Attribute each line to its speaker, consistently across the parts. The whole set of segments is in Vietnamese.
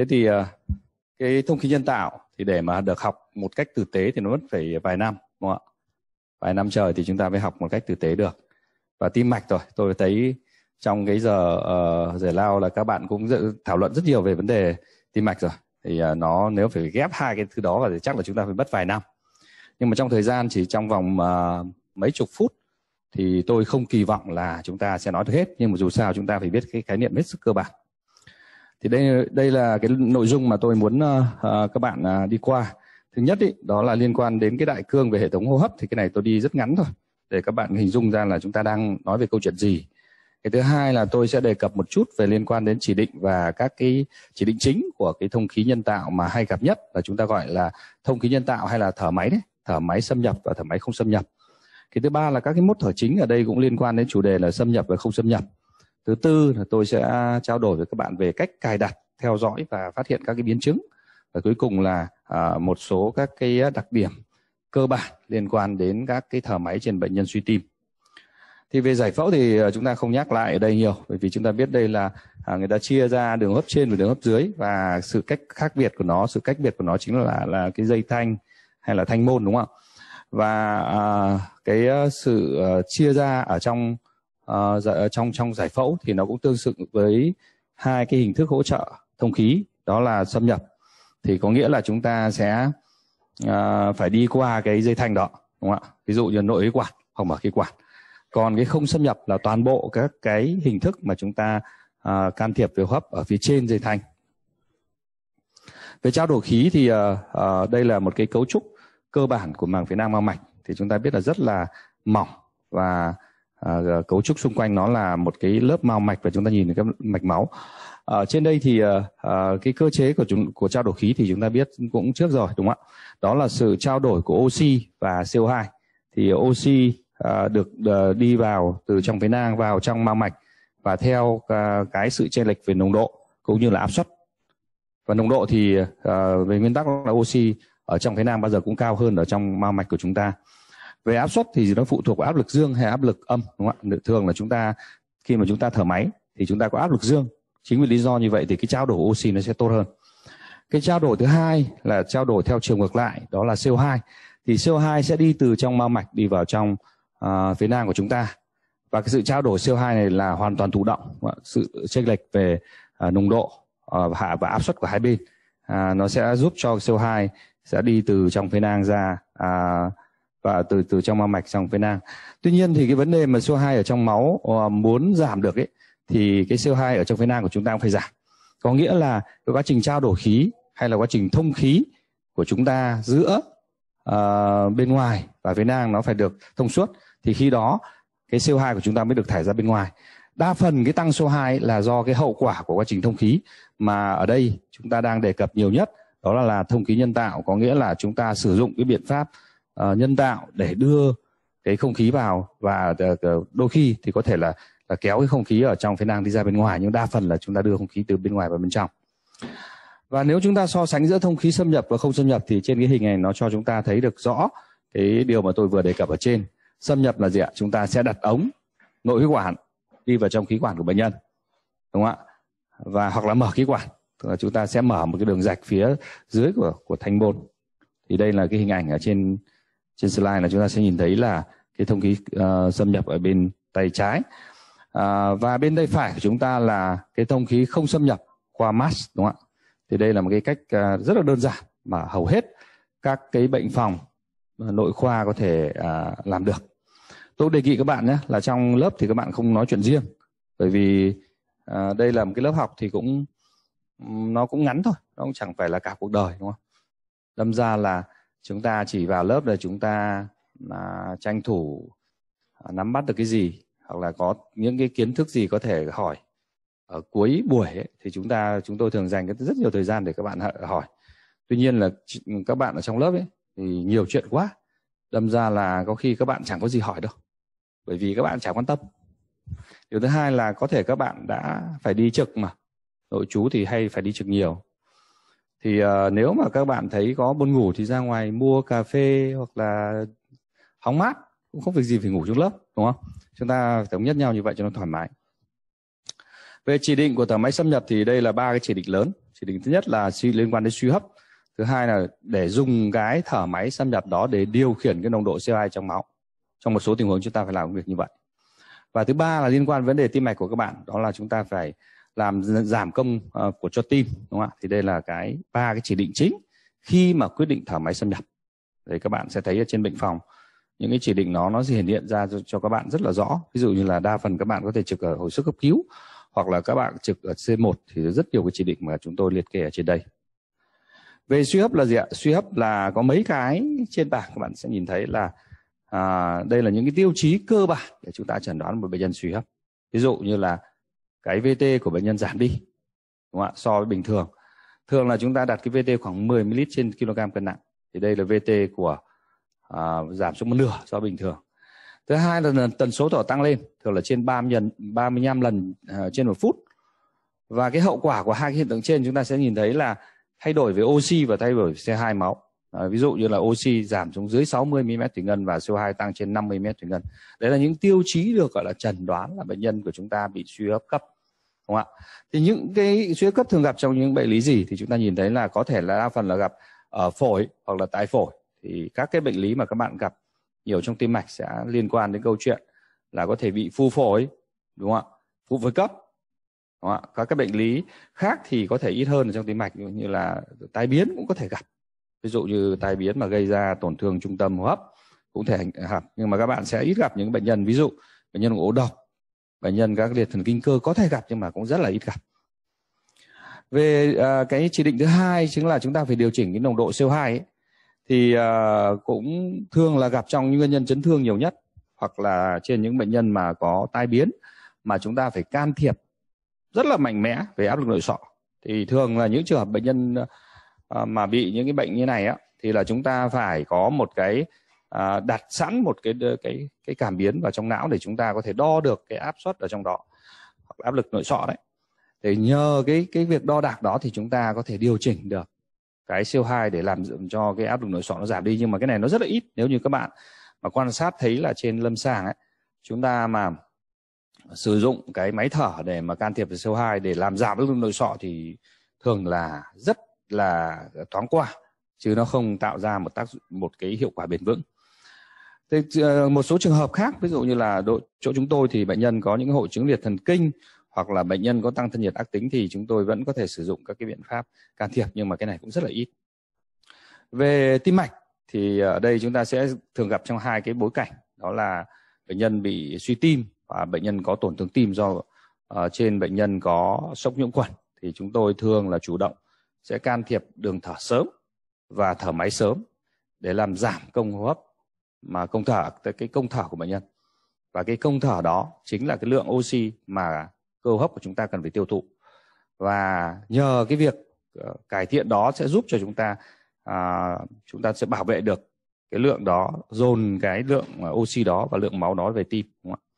Speaker 1: thế thì ờ, cái thông khí nhân tạo thì để mà được học một cách tử tế thì nó mất phải vài năm đúng không ạ vài năm trời thì chúng ta mới học một cách tử tế được và tim mạch rồi tôi thấy trong cái giờ uh, ờ, giải lao là các bạn cũng dự, thảo luận rất nhiều về vấn đề tim mạch rồi thì uh, nó nếu phải ghép hai cái thứ đó thì chắc là chúng ta phải mất vài năm nhưng mà trong thời gian chỉ trong vòng uh, mấy chục phút thì tôi không kỳ vọng là chúng ta sẽ nói được hết nhưng mà dù sao chúng ta phải biết cái khái niệm hết sức cơ bản thì đây đây là cái nội dung mà tôi muốn uh, các bạn uh, đi qua thứ nhất ý, đó là liên quan đến cái đại cương về hệ thống hô hấp thì cái này tôi đi rất ngắn thôi để các bạn hình dung ra là chúng ta đang nói về câu chuyện gì cái thứ hai là tôi sẽ đề cập một chút về liên quan đến chỉ định và các cái chỉ định chính của cái thông khí nhân tạo mà hay gặp nhất là chúng ta gọi là thông khí nhân tạo hay là thở máy đấy thở máy xâm nhập và thở máy không xâm nhập cái thứ ba là các cái mốt thở chính ở đây cũng liên quan đến chủ đề là xâm nhập và không xâm nhập thứ tư là tôi sẽ trao đổi với các bạn về cách cài đặt theo dõi và phát hiện các cái biến chứng và cuối cùng là à, một số các cái đặc điểm cơ bản liên quan đến các cái thở máy trên bệnh nhân suy tim thì về giải phẫu thì à, chúng ta không nhắc lại ở đây nhiều bởi vì chúng ta biết đây là à, người ta chia ra đường hấp trên và đường hấp dưới và sự cách khác biệt của nó sự cách biệt của nó chính là là cái dây thanh hay là thanh môn đúng không và à, cái à, sự à, chia ra ở trong uh, trong trong giải phẫu thì nó cũng tương tự với hai cái hình thức hỗ trợ thông khí đó là xâm nhập thì có nghĩa là chúng ta sẽ uh, phải đi qua cái dây thanh đó đúng không ạ ví dụ như nội khí quản hoặc mở khí quản còn cái không xâm nhập là toàn bộ các cái hình thức mà chúng ta uh, can thiệp về hấp ở phía trên dây thanh về trao đổi khí thì uh, uh, đây là một cái cấu trúc cơ bản của màng phế nang mao mạch thì chúng ta biết là rất là mỏng và uh, cấu trúc xung quanh nó là một cái lớp mao mạch và chúng ta nhìn thấy các mạch máu uh, trên đây thì uh, cái cơ chế của chúng của trao đổi khí thì chúng ta biết cũng trước rồi đúng không ạ đó là sự trao đổi của oxy và CO2 thì oxy uh, được uh, đi vào từ trong phế nang vào trong mao mạch và theo uh, cái sự chênh lệch về nồng độ cũng như là áp suất và nồng độ thì uh, về nguyên tắc là oxy ở trong phế nang bao giờ cũng cao hơn ở trong mao mạch của chúng ta về áp suất thì nó phụ thuộc vào áp lực dương hay áp lực âm đúng không ạ thường là chúng ta khi mà chúng ta thở máy thì chúng ta có áp lực dương chính vì lý do như vậy thì cái trao đổi oxy nó sẽ tốt hơn cái trao đổi thứ hai là trao đổi theo chiều ngược lại đó là CO2 thì CO2 sẽ đi từ trong mao mạch đi vào trong uh, phía nang của chúng ta và cái sự trao đổi CO2 này là hoàn toàn thụ động sự chênh lệch về uh, nồng độ uh, hạ và áp suất của hai bên uh, nó sẽ giúp cho CO2 sẽ đi từ trong phế nang ra uh, và từ từ trong mang mạch sang phế nang. Tuy nhiên thì cái vấn đề mà CO2 ở trong máu ờ, muốn giảm được ấy thì cái CO2 ở trong phế nang của chúng ta cũng phải giảm. Có nghĩa là cái quá trình trao đổi khí hay là quá trình thông khí của chúng ta giữa uh, bên ngoài và phế nang nó phải được thông suốt thì khi đó cái CO2 của chúng ta mới được thải ra bên ngoài. Đa phần cái tăng CO2 là do cái hậu quả của quá trình thông khí mà ở đây chúng ta đang đề cập nhiều nhất đó là, là thông khí nhân tạo có nghĩa là chúng ta sử dụng cái biện pháp Ờ, nhân tạo để đưa cái không khí vào và ờ, ờ, đôi khi thì có thể là là kéo cái không khí ở trong phế nang đi ra bên ngoài nhưng đa phần là chúng ta đưa không khí từ bên ngoài vào bên trong và nếu chúng ta so sánh giữa thông khí xâm nhập và không xâm nhập thì trên cái hình này nó cho chúng ta thấy được rõ cái điều mà tôi vừa đề cập ở trên xâm nhập là gì ạ chúng ta sẽ đặt ống nội khí quản đi vào trong khí quản của bệnh nhân đúng không ạ và hoặc là mở khí quản tức là chúng ta sẽ mở một cái đường rạch phía dưới của của thanh môn thì đây là cái hình ảnh ở trên trên slide là chúng ta sẽ nhìn thấy là cái thông khí uh, xâm nhập ở bên tay trái à, và bên tay phải của chúng ta là cái thông khí không xâm nhập qua mask đúng không ạ thì đây là một cái cách uh, rất là đơn giản mà hầu hết các cái bệnh phòng nội khoa có thể uh, làm được tôi đề nghị các bạn nhé là trong lớp thì các bạn không nói chuyện riêng bởi vì uh, đây là một cái lớp học thì cũng nó cũng ngắn thôi nó cũng chẳng phải là cả cuộc đời đúng không đâm ra là chúng ta chỉ vào lớp là chúng ta à, tranh thủ à, nắm bắt được cái gì hoặc là có những cái kiến thức gì có thể hỏi ở cuối buổi ấy, thì chúng ta chúng tôi thường dành rất nhiều thời gian để các bạn hỏi tuy nhiên là các bạn ở trong lớp ấy thì nhiều chuyện quá đâm ra là có khi các bạn chẳng có gì hỏi đâu bởi vì các bạn chẳng quan tâm điều thứ hai là có thể các bạn đã phải đi trực mà nội chú thì hay phải đi trực nhiều thì uh, nếu mà các bạn thấy có buồn ngủ thì ra ngoài mua cà phê hoặc là hóng mát cũng không việc gì phải ngủ trong lớp đúng không chúng ta thống nhất nhau như vậy cho nó thoải mái về chỉ định của thở máy xâm nhập thì đây là ba cái chỉ định lớn chỉ định thứ nhất là suy liên quan đến suy hấp thứ hai là để dùng cái thở máy xâm nhập đó để điều khiển cái nồng độ CO2 trong máu trong một số tình huống chúng ta phải làm việc như vậy và thứ ba là liên quan vấn đề tim mạch của các bạn đó là chúng ta phải làm giảm công ờ, của cho tim đúng không ạ thì đây là cái ba cái chỉ định chính khi mà quyết định thở máy xâm nhập đấy các bạn sẽ thấy ở trên bệnh phòng những cái chỉ định nó nó hiển hiện ra cho, cho các bạn rất là rõ ví dụ như là đa phần các bạn có thể trực ở hồi sức cấp cứu hoặc là các bạn trực ở C1 thì rất nhiều cái chỉ định mà chúng tôi liệt kê ở trên đây về suy hấp là gì ạ suy hấp là có mấy cái trên bảng các bạn sẽ nhìn thấy là à, đây là những cái tiêu chí cơ bản để chúng ta chẩn đoán một bệnh nhân suy hấp ví dụ như là cái VT của bệnh nhân giảm đi đúng không ạ so với bình thường thường là chúng ta đặt cái VT khoảng 10 ml trên kg cân nặng thì đây là VT của à, giảm xuống một nửa so với bình thường thứ hai là tần số thở tăng lên thường là trên 30 lần 35 lần à, trên một phút và cái hậu quả của hai cái hiện tượng trên chúng ta sẽ nhìn thấy là thay đổi về oxy và thay đổi C2 máu À, ví dụ như là oxy giảm xuống dưới 60 mm thủy ngân và CO2 tăng trên 50 mm thủy ngân. Đấy là những tiêu chí được gọi là chẩn đoán là bệnh nhân của chúng ta bị suy hấp cấp. Đúng không ạ? Thì những cái suy hấp cấp thường gặp trong những bệnh lý gì thì chúng ta nhìn thấy là có thể là đa phần là gặp ở phổi hoặc là tái phổi. Thì các cái bệnh lý mà các bạn gặp nhiều trong tim mạch sẽ liên quan đến câu chuyện là có thể bị phu phổi, đúng không ạ? Phu phổi cấp. Đúng không ạ? Các cái bệnh lý khác thì có thể ít hơn ở trong tim mạch như là tái biến cũng có thể gặp ví dụ như tai biến mà gây ra tổn thương trung tâm hô hấp cũng thể gặp nhưng mà các bạn sẽ ít gặp những bệnh nhân ví dụ bệnh nhân ố độc bệnh nhân các liệt thần kinh cơ có thể gặp nhưng mà cũng rất là ít gặp về à, cái chỉ định thứ hai chính là chúng ta phải điều chỉnh cái nồng độ CO2 ấy. thì à, cũng thường là gặp trong những nguyên nhân chấn thương nhiều nhất hoặc là trên những bệnh nhân mà có tai biến mà chúng ta phải can thiệp rất là mạnh mẽ về áp lực nội sọ thì thường là những trường hợp bệnh nhân Ờ, mà bị những cái bệnh như này á thì là chúng ta phải có một cái uh, đặt sẵn một cái cái cái cảm biến vào trong não để chúng ta có thể đo được cái áp suất ở trong đó hoặc áp lực nội sọ đấy để nhờ cái cái việc đo đạc đó thì chúng ta có thể điều chỉnh được cái CO2 để làm cho cái áp lực nội sọ nó giảm đi nhưng mà cái này nó rất là ít nếu như các bạn mà quan sát thấy là trên lâm sàng ấy chúng ta mà sử dụng cái máy thở để mà can thiệp về CO2 để làm giảm áp lực nội sọ thì thường là rất là thoáng qua chứ nó không tạo ra một tác một cái hiệu quả bền vững Thế, ờ, một số trường hợp khác ví dụ như là đội chỗ chúng tôi thì bệnh nhân có những hội chứng liệt thần kinh hoặc là bệnh nhân có tăng thân nhiệt ác tính thì chúng tôi vẫn có thể sử dụng các cái biện pháp can thiệp nhưng mà cái này cũng rất là ít về tim mạch thì ở đây chúng ta sẽ thường gặp trong hai cái bối cảnh đó là bệnh nhân bị suy tim và bệnh nhân có tổn thương tim do uh, trên bệnh nhân có sốc nhiễm khuẩn thì chúng tôi thường là chủ động sẽ can thiệp đường thở sớm và thở máy sớm để làm giảm công hô hấp mà công thở cái công thở của bệnh nhân và cái công thở đó chính là cái lượng oxy mà cơ hô hấp của chúng ta cần phải tiêu thụ và nhờ cái việc ờ, cải thiện đó sẽ giúp cho chúng ta à, chúng ta sẽ bảo vệ được cái lượng đó dồn cái lượng ờ, oxy đó và lượng máu đó về tim đúng không ạ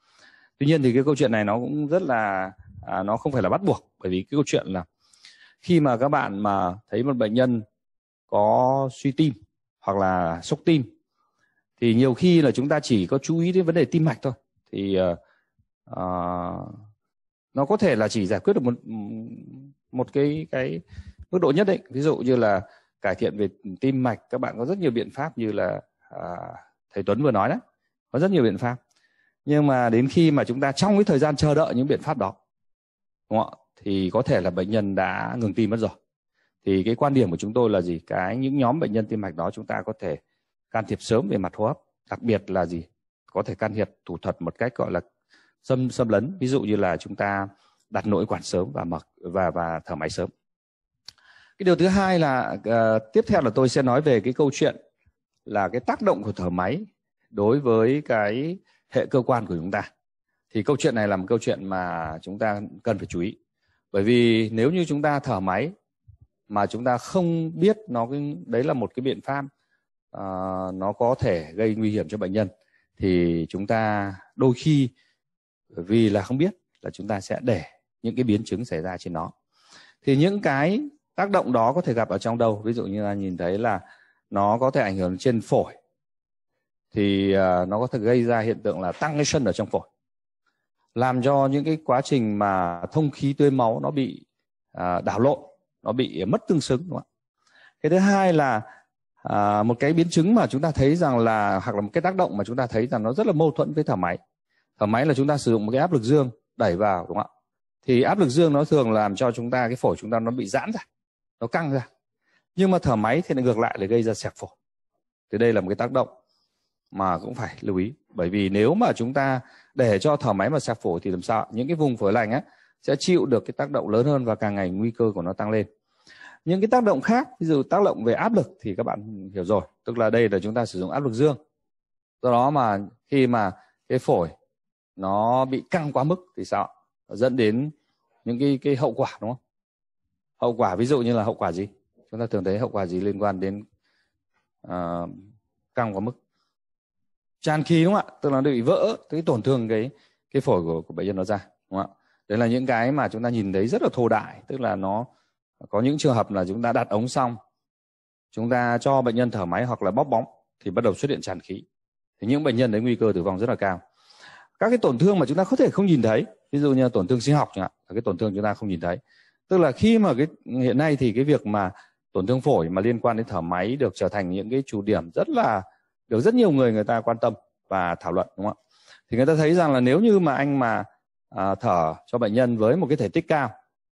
Speaker 1: tuy nhiên thì cái câu chuyện này nó cũng rất là à, nó không phải là bắt buộc bởi vì cái câu chuyện là khi mà các bạn mà thấy một bệnh nhân có suy tim hoặc là sốc tim thì nhiều khi là chúng ta chỉ có chú ý đến vấn đề tim mạch thôi thì uh, uh, nó có thể là chỉ giải quyết được một một cái cái mức độ nhất định ví dụ như là cải thiện về tim mạch các bạn có rất nhiều biện pháp như là uh, thầy Tuấn vừa nói đó có rất nhiều biện pháp nhưng mà đến khi mà chúng ta trong cái thời gian chờ đợi những biện pháp đó đúng không ạ thì có thể là bệnh nhân đã ngừng tim mất rồi thì cái quan điểm của chúng tôi là gì cái những nhóm bệnh nhân tim mạch đó chúng ta có thể can thiệp sớm về mặt hô hấp đặc biệt là gì có thể can thiệp thủ thuật một cách gọi là xâm xâm lấn ví dụ như là chúng ta đặt nội quản sớm và mặc và và thở máy sớm cái điều thứ hai là uh, tiếp theo là tôi sẽ nói về cái câu chuyện là cái tác động của thở máy đối với cái hệ cơ quan của chúng ta thì câu chuyện này là một câu chuyện mà chúng ta cần phải chú ý bởi vì nếu như chúng ta thở máy mà chúng ta không biết nó cái đấy là một cái biện pháp uh, nó có thể gây nguy hiểm cho bệnh nhân thì chúng ta đôi khi vì là không biết là chúng ta sẽ để những cái biến chứng xảy ra trên nó thì những cái tác động đó có thể gặp ở trong đầu ví dụ như là nhìn thấy là nó có thể ảnh hưởng trên phổi thì uh, nó có thể gây ra hiện tượng là tăng cái sân ở trong phổi làm cho những cái quá trình mà thông khí tươi máu nó bị à, đảo lộn nó bị mất tương xứng đúng không ạ cái thứ hai là à, một cái biến chứng mà chúng ta thấy rằng là hoặc là một cái tác động mà chúng ta thấy rằng nó rất là mâu thuẫn với thở máy thở máy là chúng ta sử dụng một cái áp lực dương đẩy vào đúng không ạ thì áp lực dương nó thường làm cho chúng ta cái phổi chúng ta nó bị giãn ra nó căng ra nhưng mà thở máy thì lại ngược lại là gây ra sẹp phổi thì đây là một cái tác động mà cũng phải lưu ý bởi vì nếu mà chúng ta để cho thở máy mà sạc phổi thì làm sao những cái vùng phổi lành á sẽ chịu được cái tác động lớn hơn và càng ngày nguy cơ của nó tăng lên những cái tác động khác ví dụ tác động về áp lực thì các bạn hiểu rồi tức là đây là chúng ta sử dụng áp lực dương do đó mà khi mà cái phổi nó bị căng quá mức thì sao dẫn đến những cái cái hậu quả đúng không hậu quả ví dụ như là hậu quả gì chúng ta thường thấy hậu quả gì liên quan đến uh, căng quá mức tràn khí đúng không ạ tức là nó bị vỡ cái tổn thương cái cái phổi của, của bệnh nhân nó ra đúng không ạ đấy là những cái mà chúng ta nhìn thấy rất là thô đại tức là nó có những trường hợp là chúng ta đặt ống xong chúng ta cho bệnh nhân thở máy hoặc là bóp bóng thì bắt đầu xuất hiện tràn khí thì những bệnh nhân đấy nguy cơ tử vong rất là cao các cái tổn thương mà chúng ta có thể không nhìn thấy ví dụ như tổn thương sinh học chẳng hạn là cái tổn thương chúng ta không nhìn thấy tức là khi mà cái hiện nay thì cái việc mà tổn thương phổi mà liên quan đến thở máy được trở thành những cái chủ điểm rất là được rất nhiều người người ta quan tâm và thảo luận đúng không ạ thì người ta thấy rằng là nếu như mà anh mà à, thở cho bệnh nhân với một cái thể tích cao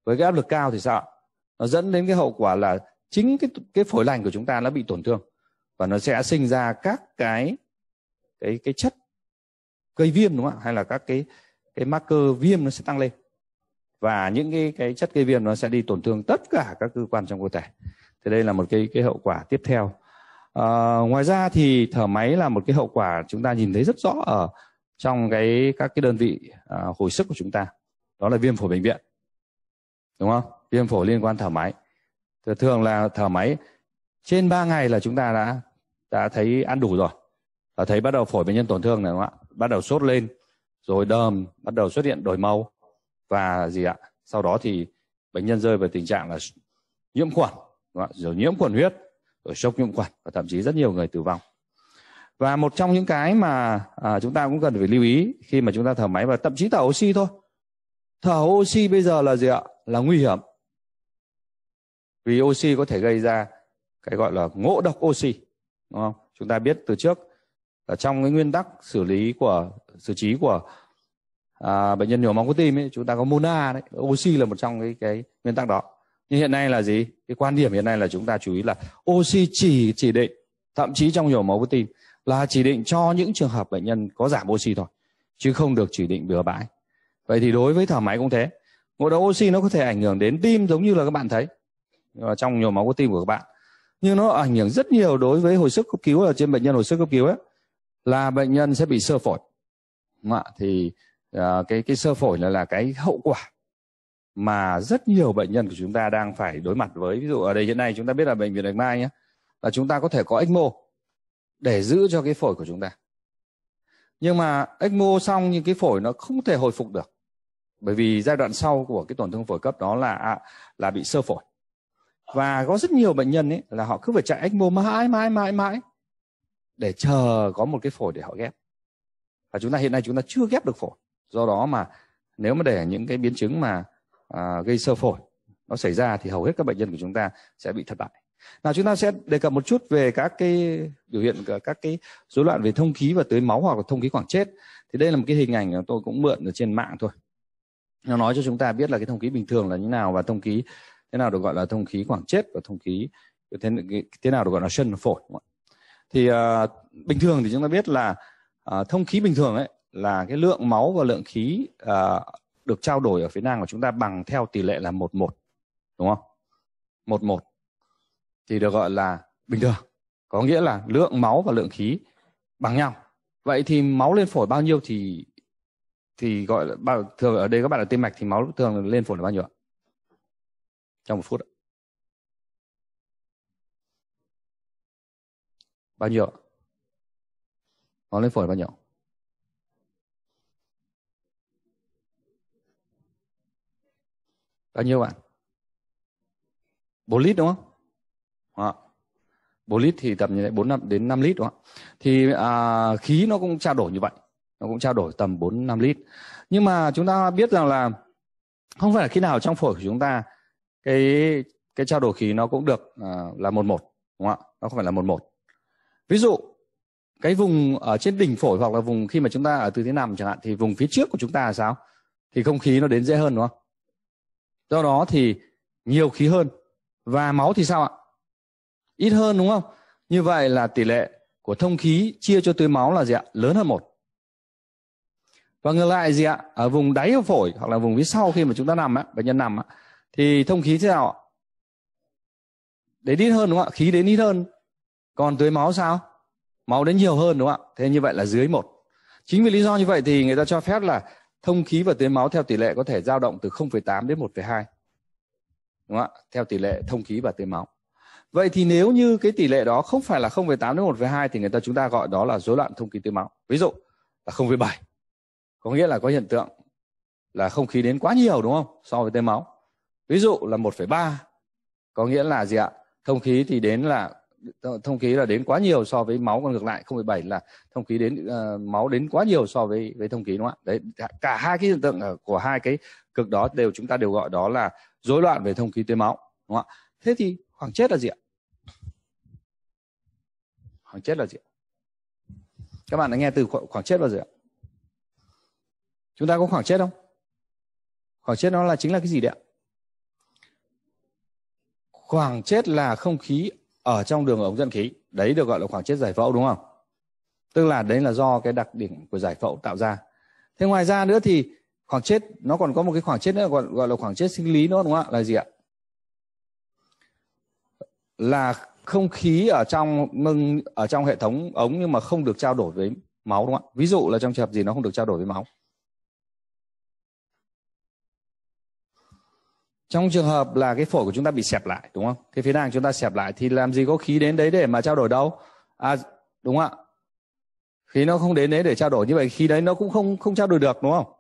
Speaker 1: với cái áp lực cao thì sao nó dẫn đến cái hậu quả là chính cái cái phổi lành của chúng ta nó bị tổn thương và nó sẽ sinh ra các cái cái cái chất gây viêm đúng không ạ hay là các cái cái marker viêm nó sẽ tăng lên và những cái cái chất gây viêm nó sẽ đi tổn thương tất cả các cơ quan trong cơ thể thì đây là một cái cái hậu quả tiếp theo Ờ, ngoài ra thì thở máy là một cái hậu quả chúng ta nhìn thấy rất rõ ở trong cái các cái đơn vị à, hồi sức của chúng ta đó là viêm phổi bệnh viện đúng không viêm phổi liên quan thở máy thường là thở máy trên 3 ngày là chúng ta đã đã thấy ăn đủ rồi và thấy bắt đầu phổi bệnh nhân tổn thương này đúng không ạ bắt đầu sốt lên rồi đờm bắt đầu xuất hiện đổi màu và gì ạ sau đó thì bệnh nhân rơi vào tình trạng là nhiễm khuẩn đúng không? rồi nhiễm khuẩn huyết ở sốc nhiễm khuẩn và thậm chí rất nhiều người tử vong và một trong những cái mà à, chúng ta cũng cần phải lưu ý khi mà chúng ta thở máy và thậm chí thở oxy thôi thở oxy bây giờ là gì ạ là nguy hiểm vì oxy có thể gây ra cái gọi là ngộ độc oxy đúng không chúng ta biết từ trước là trong cái nguyên tắc xử lý của xử trí của à, bệnh nhân nhồi máu cơ tim ấy, chúng ta có mona đấy oxy là một trong cái cái nguyên tắc đó nhưng hiện nay là gì cái quan điểm hiện nay là chúng ta chú ý là oxy chỉ chỉ định thậm chí trong nhiều máu cơ tim là chỉ định cho những trường hợp bệnh nhân có giảm oxy thôi chứ không được chỉ định bừa bãi vậy thì đối với thở máy cũng thế ngộ độc oxy nó có thể ảnh hưởng đến tim giống như là các bạn thấy ờ, trong nhiều máu cơ tim của các bạn nhưng nó ảnh hưởng rất nhiều đối với hồi sức cấp cứu ở trên bệnh nhân hồi sức cấp cứu ấy là bệnh nhân sẽ bị sơ phổi đúng không ạ thì uh, cái cái sơ phổi là là cái hậu quả mà rất nhiều bệnh nhân của chúng ta đang phải đối mặt với ví dụ ở đây hiện nay chúng ta biết là bệnh viện bạch mai nhé là chúng ta có thể có ecmo để giữ cho cái phổi của chúng ta nhưng mà ecmo xong nhưng cái phổi nó không thể hồi phục được bởi vì giai đoạn sau của cái tổn thương phổi cấp đó là à, là bị sơ phổi và có rất nhiều bệnh nhân ấy là họ cứ phải chạy ecmo mãi mãi mãi mãi để chờ có một cái phổi để họ ghép và chúng ta hiện nay chúng ta chưa ghép được phổi do đó mà nếu mà để những cái biến chứng mà à, gây sơ phổi nó xảy ra thì hầu hết các bệnh nhân của chúng ta sẽ bị thất bại nào chúng ta sẽ đề cập một chút về các cái biểu hiện các cái rối loạn về thông khí và tưới máu hoặc là thông khí khoảng chết thì đây là một cái hình ảnh mà tôi cũng mượn ở trên mạng thôi nó nói cho chúng ta biết là cái thông khí bình thường là như nào và thông khí thế nào được gọi là thông khí khoảng chết và thông khí thế, thế nào được gọi là sân phổi thì uh, bình thường thì chúng ta biết là uh, thông khí bình thường ấy là cái lượng máu và lượng khí uh, được trao đổi ở phía Nam của chúng ta bằng theo tỷ lệ là 1-1. Đúng không? 1-1. Thì được gọi là bình thường. Có nghĩa là lượng máu và lượng khí bằng nhau. Vậy thì máu lên phổi bao nhiêu thì thì gọi là thường ở đây các
Speaker 2: bạn ở tim mạch thì máu thường lên phổi là bao nhiêu ạ? Trong một phút ạ. Bao nhiêu Máu lên phổi bao nhiêu? bao nhiêu bạn 4 lít đúng không
Speaker 1: à, 4 lít thì tầm như thế 4 năm đến 5 lít đúng không thì à, khí nó cũng trao đổi như vậy nó cũng trao đổi tầm 4 5 lít nhưng mà chúng ta biết rằng là không phải là khi nào trong phổi của chúng ta cái cái trao đổi khí nó cũng được à, là một một đúng không ạ nó không phải là một một ví dụ cái vùng ở trên đỉnh phổi hoặc là vùng khi mà chúng ta ở tư thế nằm chẳng hạn thì vùng phía trước của chúng ta là sao thì không khí nó đến dễ hơn đúng không do đó thì nhiều khí hơn và máu thì sao ạ ít hơn đúng không như vậy là tỷ lệ của thông khí chia cho tưới máu là gì ạ lớn hơn một và ngược lại gì ạ ở vùng đáy phổi hoặc là vùng phía sau khi mà chúng ta nằm á bệnh nhân nằm á thì thông khí thế nào ạ đến ít hơn đúng không ạ khí đến ít hơn còn tưới máu sao máu đến nhiều hơn đúng không ạ thế như vậy là dưới một chính vì lý do như vậy thì người ta cho phép là thông khí và tưới máu theo tỷ lệ có thể dao động từ 0,8 đến 1,2 đúng không ạ theo tỷ lệ thông khí và tưới máu vậy thì nếu như cái tỷ lệ đó không phải là 0,8 đến 1,2 thì người ta chúng ta gọi đó là rối loạn thông khí tưới máu ví dụ là 0,7 có nghĩa là có hiện tượng là không khí đến quá nhiều đúng không so với tưới máu ví dụ là 1,3 có nghĩa là gì ạ thông khí thì đến là thông khí là đến quá nhiều so với máu còn ngược lại 0,7 là thông khí đến uh, máu đến quá nhiều so với với thông khí đúng không ạ đấy cả hai cái hiện tượng của hai cái cực đó đều chúng ta đều gọi đó là rối loạn về thông khí tuyến máu đúng không ạ thế thì khoảng chết là gì ạ khoảng chết là gì ạ
Speaker 2: các bạn đã nghe từ khoảng chết bao giờ ạ chúng ta có khoảng chết không
Speaker 1: khoảng chết nó là chính là cái gì đấy ạ khoảng chết là không khí ở trong đường ống dẫn khí đấy được gọi là khoảng chết giải phẫu đúng không tức là đấy là do cái đặc điểm của giải phẫu tạo ra thế ngoài ra nữa thì khoảng chết nó còn có một cái khoảng chết nữa gọi, gọi là khoảng chết sinh lý nữa đúng không ạ là gì ạ là không khí ở trong ở trong hệ thống ống nhưng mà không được trao đổi với máu đúng không ạ ví dụ là trong trường hợp gì nó không được trao đổi với máu trong trường hợp là cái phổi của chúng ta bị xẹp lại đúng không cái phế nang chúng ta xẹp lại thì làm gì có khí đến đấy để mà trao đổi đâu à đúng không ạ khí nó không đến đấy để trao đổi như vậy khí đấy nó cũng không không trao đổi được đúng không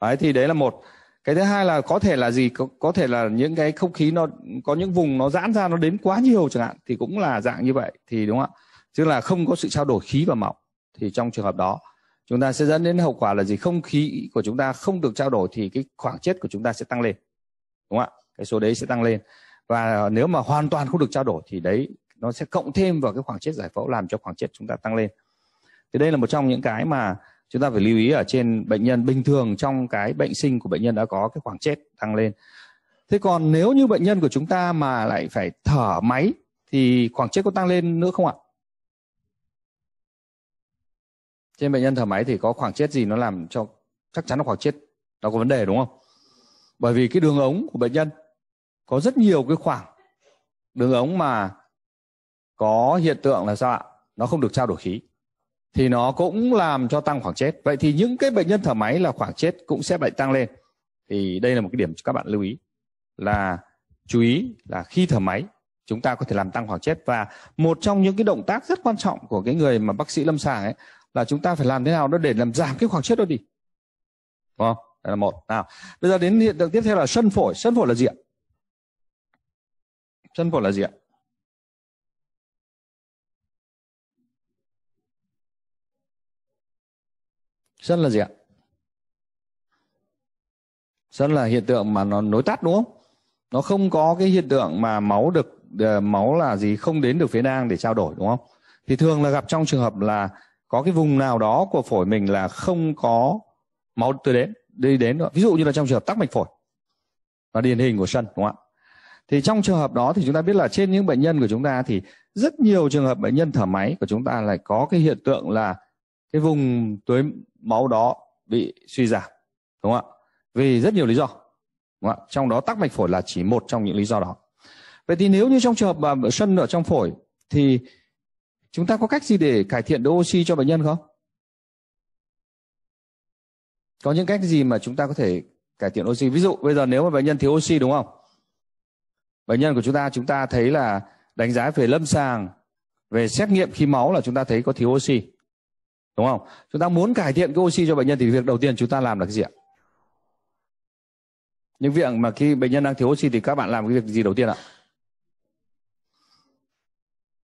Speaker 1: đấy thì đấy là một cái thứ hai là có thể là gì có, có thể là những cái không khí nó có những vùng nó giãn ra nó đến quá nhiều chẳng hạn thì cũng là dạng như vậy thì đúng không ạ chứ là không có sự trao đổi khí và mỏng thì trong trường hợp đó chúng ta sẽ dẫn đến hậu quả là gì không khí của chúng ta không được trao đổi thì cái khoảng chết của chúng ta sẽ tăng lên đúng không ạ cái số đấy sẽ tăng lên và nếu mà hoàn toàn không được trao đổi thì đấy nó sẽ cộng thêm vào cái khoảng chết giải phẫu làm cho khoảng chết chúng ta tăng lên thì đây là một trong những cái mà chúng ta phải lưu ý ở trên bệnh nhân bình thường trong cái bệnh sinh của bệnh nhân đã có cái khoảng chết tăng lên thế còn nếu như bệnh nhân của chúng ta mà lại phải thở máy thì khoảng chết có tăng lên nữa không ạ trên bệnh nhân thở máy thì có khoảng chết gì nó làm cho chắc chắn là khoảng chết nó có vấn đề đúng không bởi vì cái đường ống của bệnh nhân có rất nhiều cái khoảng đường ống mà có hiện tượng là sao ạ nó không được trao đổi khí thì nó cũng làm cho tăng khoảng chết vậy thì những cái bệnh nhân thở máy là khoảng chết cũng sẽ bị tăng lên thì đây là một cái điểm các bạn lưu ý là chú ý là khi thở máy chúng ta có thể làm tăng khoảng chết và một trong những cái động tác rất quan trọng của cái người mà bác sĩ lâm sàng ấy là chúng ta phải làm thế nào đó để làm giảm cái khoảng chết đó đi đúng không đây là một nào bây giờ đến hiện tượng tiếp theo là sân phổi sân phổi là gì ạ
Speaker 2: sân phổi là gì ạ sân là gì ạ
Speaker 1: sân là hiện tượng mà nó nối tắt đúng không nó không có cái hiện tượng mà máu được ờ, máu là gì không đến được phía nang để trao đổi đúng không thì thường là gặp trong trường hợp là có cái vùng nào đó của phổi mình là không có máu từ đến đi đến nữa. ví dụ như là trong trường hợp tắc mạch phổi là điển hình của sân đúng không ạ thì trong trường hợp đó thì chúng ta biết là trên những bệnh nhân của chúng ta thì rất nhiều trường hợp bệnh nhân thở máy của chúng ta lại có cái hiện tượng là cái vùng tưới máu đó bị suy giảm đúng không ạ vì rất nhiều lý do đúng không ạ trong đó tắc mạch phổi là chỉ một trong những lý do đó vậy thì nếu như trong trường hợp mà sân ở trong phổi thì Chúng ta có cách gì để cải thiện
Speaker 2: độ oxy cho bệnh nhân không? Có những cách gì mà chúng ta
Speaker 1: có thể cải thiện oxy? Ví dụ bây giờ nếu mà bệnh nhân thiếu oxy đúng không? Bệnh nhân của chúng ta chúng ta thấy là đánh giá về lâm sàng, về xét nghiệm khí máu là chúng ta thấy có thiếu oxy. Đúng không? Chúng ta muốn cải thiện cái oxy cho bệnh nhân thì việc đầu tiên chúng ta làm là cái gì ạ? Những việc mà khi bệnh nhân đang thiếu oxy thì các bạn làm cái việc gì đầu tiên ạ?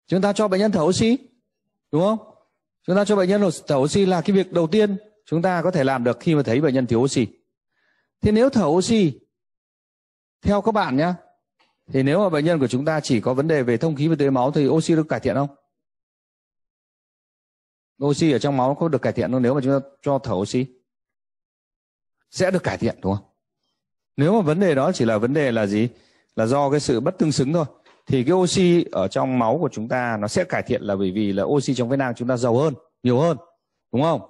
Speaker 1: chúng ta cho bệnh nhân thở oxy đúng không chúng ta cho bệnh nhân thở oxy là cái việc đầu tiên chúng ta có thể làm được khi mà thấy bệnh nhân thiếu oxy thế nếu thở oxy theo các bạn nhé thì nếu mà bệnh nhân
Speaker 2: của chúng ta chỉ có vấn đề về thông khí và tưới máu thì oxy được cải thiện không
Speaker 1: oxy ở trong máu có được cải thiện không nếu mà chúng ta cho thở oxy sẽ được cải thiện đúng không nếu mà vấn đề đó chỉ là vấn đề là gì là do cái sự bất tương xứng thôi thì cái oxy ở trong máu của chúng ta nó sẽ cải thiện là bởi vì là oxy trong phế nang chúng ta giàu hơn nhiều hơn đúng không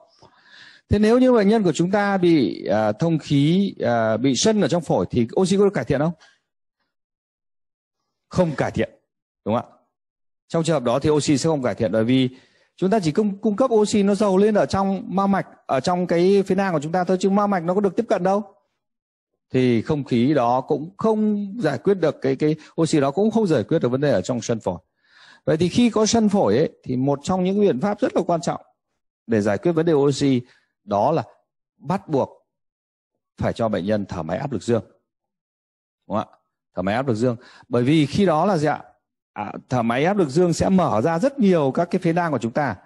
Speaker 1: thế nếu như bệnh nhân của chúng ta bị à, thông khí à, bị sân ở trong phổi thì oxy có được cải thiện không không cải thiện đúng không ạ trong trường hợp đó thì oxy sẽ không cải thiện bởi vì chúng ta chỉ cung, cung cấp oxy nó giàu lên ở trong ma mạch ở trong cái phế nang của chúng ta thôi chứ ma mạch nó có được tiếp cận đâu thì không khí đó cũng không giải quyết được cái cái oxy đó cũng không giải quyết được vấn đề ở trong sân phổi vậy thì khi có sân phổi ấy thì một trong những biện pháp rất là quan trọng để giải quyết vấn đề oxy đó là bắt buộc phải cho bệnh nhân thở máy áp lực dương đúng không ạ thở máy áp lực dương bởi vì khi đó là gì ạ à, thở máy áp lực dương sẽ mở ra rất nhiều các cái phế nang của chúng ta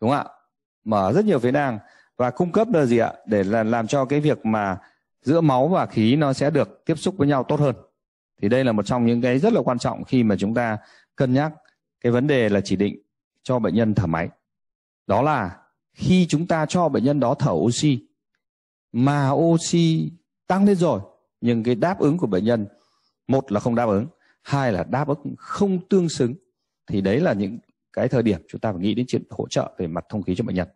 Speaker 1: đúng không ạ mở rất nhiều phế nang và cung cấp là gì ạ để là làm cho cái việc mà giữa máu và khí nó sẽ được tiếp xúc với nhau tốt hơn thì đây là một trong những cái rất là quan trọng khi mà chúng ta cân nhắc cái vấn đề là chỉ định cho bệnh nhân thở máy đó là khi chúng ta cho bệnh nhân đó thở oxy mà oxy tăng lên rồi nhưng cái đáp ứng của bệnh nhân một là không đáp ứng hai là đáp ứng không tương xứng thì đấy là những cái thời điểm chúng ta phải nghĩ đến chuyện hỗ trợ về mặt thông khí cho bệnh nhân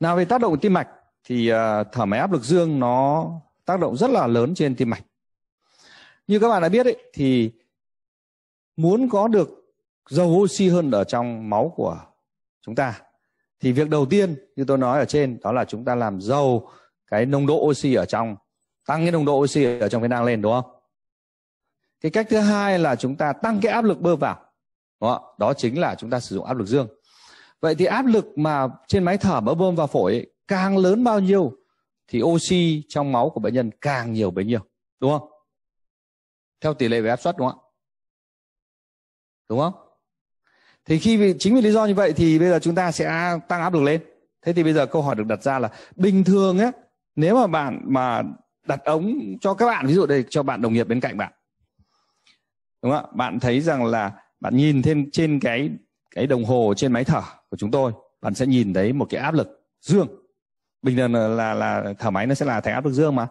Speaker 1: nào về tác động của tim mạch thì à, thở máy áp lực dương nó tác động rất là lớn trên tim mạch như các bạn đã biết ấy, thì muốn có được dầu oxy hơn ở trong máu của chúng ta thì việc đầu tiên như tôi nói ở trên đó là chúng ta làm giàu cái nồng độ oxy ở trong tăng cái nồng độ oxy ở trong cái nang lên đúng không cái cách thứ hai là chúng ta tăng cái áp lực bơm vào đó, đó chính là chúng ta sử dụng áp lực dương vậy thì áp lực mà trên máy thở mà bơm vào phổi ấy, càng lớn bao nhiêu thì oxy trong máu của bệnh nhân càng nhiều bấy nhiêu đúng không theo tỷ lệ về áp suất đúng không đúng không thì khi vì, chính vì lý do như vậy thì bây giờ chúng ta sẽ tăng áp lực lên thế thì bây giờ câu hỏi được đặt ra là bình thường á nếu mà bạn mà đặt ống cho các bạn ví dụ đây cho bạn đồng nghiệp bên cạnh bạn đúng không ạ bạn thấy rằng là bạn nhìn thêm trên cái cái đồng hồ trên máy thở của chúng tôi bạn sẽ nhìn thấy một cái áp lực dương bình thường là, là thở máy nó sẽ là thành áp lực dương mà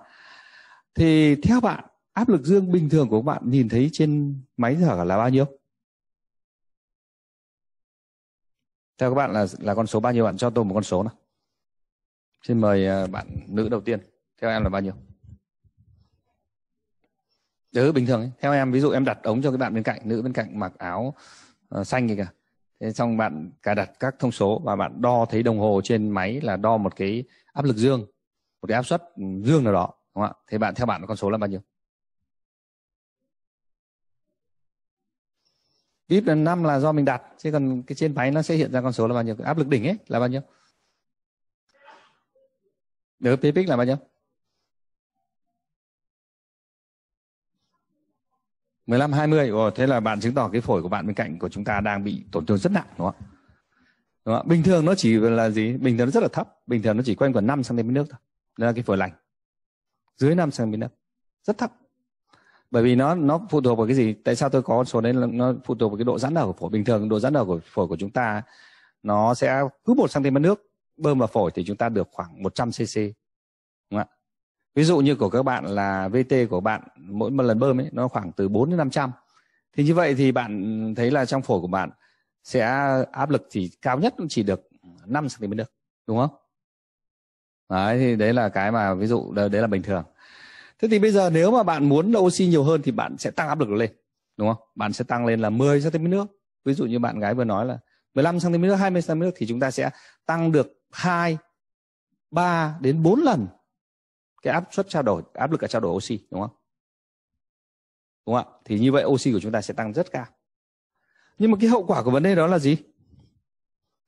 Speaker 1: thì theo bạn áp lực dương bình thường của bạn nhìn thấy trên máy thở là bao nhiêu
Speaker 2: theo các bạn là là con số bao nhiêu bạn cho tôi một con số nào xin mời à,
Speaker 1: bạn nữ đầu tiên theo em là bao nhiêu Ừ, bình thường ấy. theo em ví dụ em đặt ống cho cái bạn bên cạnh nữ bên cạnh mặc áo uh, xanh cả thế xong bạn cài đặt các thông số và bạn đo thấy đồng hồ trên máy là đo một cái áp lực dương một cái áp suất dương nào đó đúng không ạ thế bạn theo bạn con số là bao nhiêu
Speaker 2: VIP là 5 là do mình đặt chứ còn cái trên máy nó sẽ hiện ra con số là bao nhiêu áp lực đỉnh ấy là bao nhiêu
Speaker 1: nếu PPX là bao nhiêu 15 20 Ồ, thế là bạn chứng tỏ cái phổi của bạn bên cạnh của chúng ta đang bị tổn thương rất nặng đúng không ạ Đúng không? Bình thường nó chỉ là gì? Bình thường nó rất là thấp. Bình thường nó chỉ quanh khoảng 5 cm nước thôi. Đó là cái phổi lành. Dưới 5 cm nước. Rất thấp. Bởi vì nó nó phụ thuộc vào cái gì? Tại sao tôi có số đấy là nó phụ thuộc vào cái độ giãn nở của phổi. Bình thường độ giãn nở của phổi của chúng ta nó sẽ cứ một cm nước bơm vào phổi thì chúng ta được khoảng 100 cc. Đúng không ạ? Ví dụ như của các bạn là VT của bạn mỗi một lần bơm ấy nó khoảng từ 4 đến 500. Thì như vậy thì bạn thấy là trong phổi của bạn sẽ áp lực chỉ cao nhất cũng chỉ được 5 cm nước đúng không đấy thì đấy là cái mà ví dụ đấy là bình thường thế thì bây giờ nếu mà bạn muốn oxy nhiều hơn thì bạn sẽ tăng áp lực lên đúng không bạn sẽ tăng lên là 10 cm nước ví dụ như bạn gái vừa nói là 15 cm nước 20 cm nước thì chúng ta sẽ tăng được 2 3 đến 4 lần cái áp suất trao đổi áp lực ở trao đổi oxy đúng không đúng không ạ thì như vậy oxy của chúng ta sẽ tăng rất cao nhưng mà cái hậu quả của vấn đề đó là gì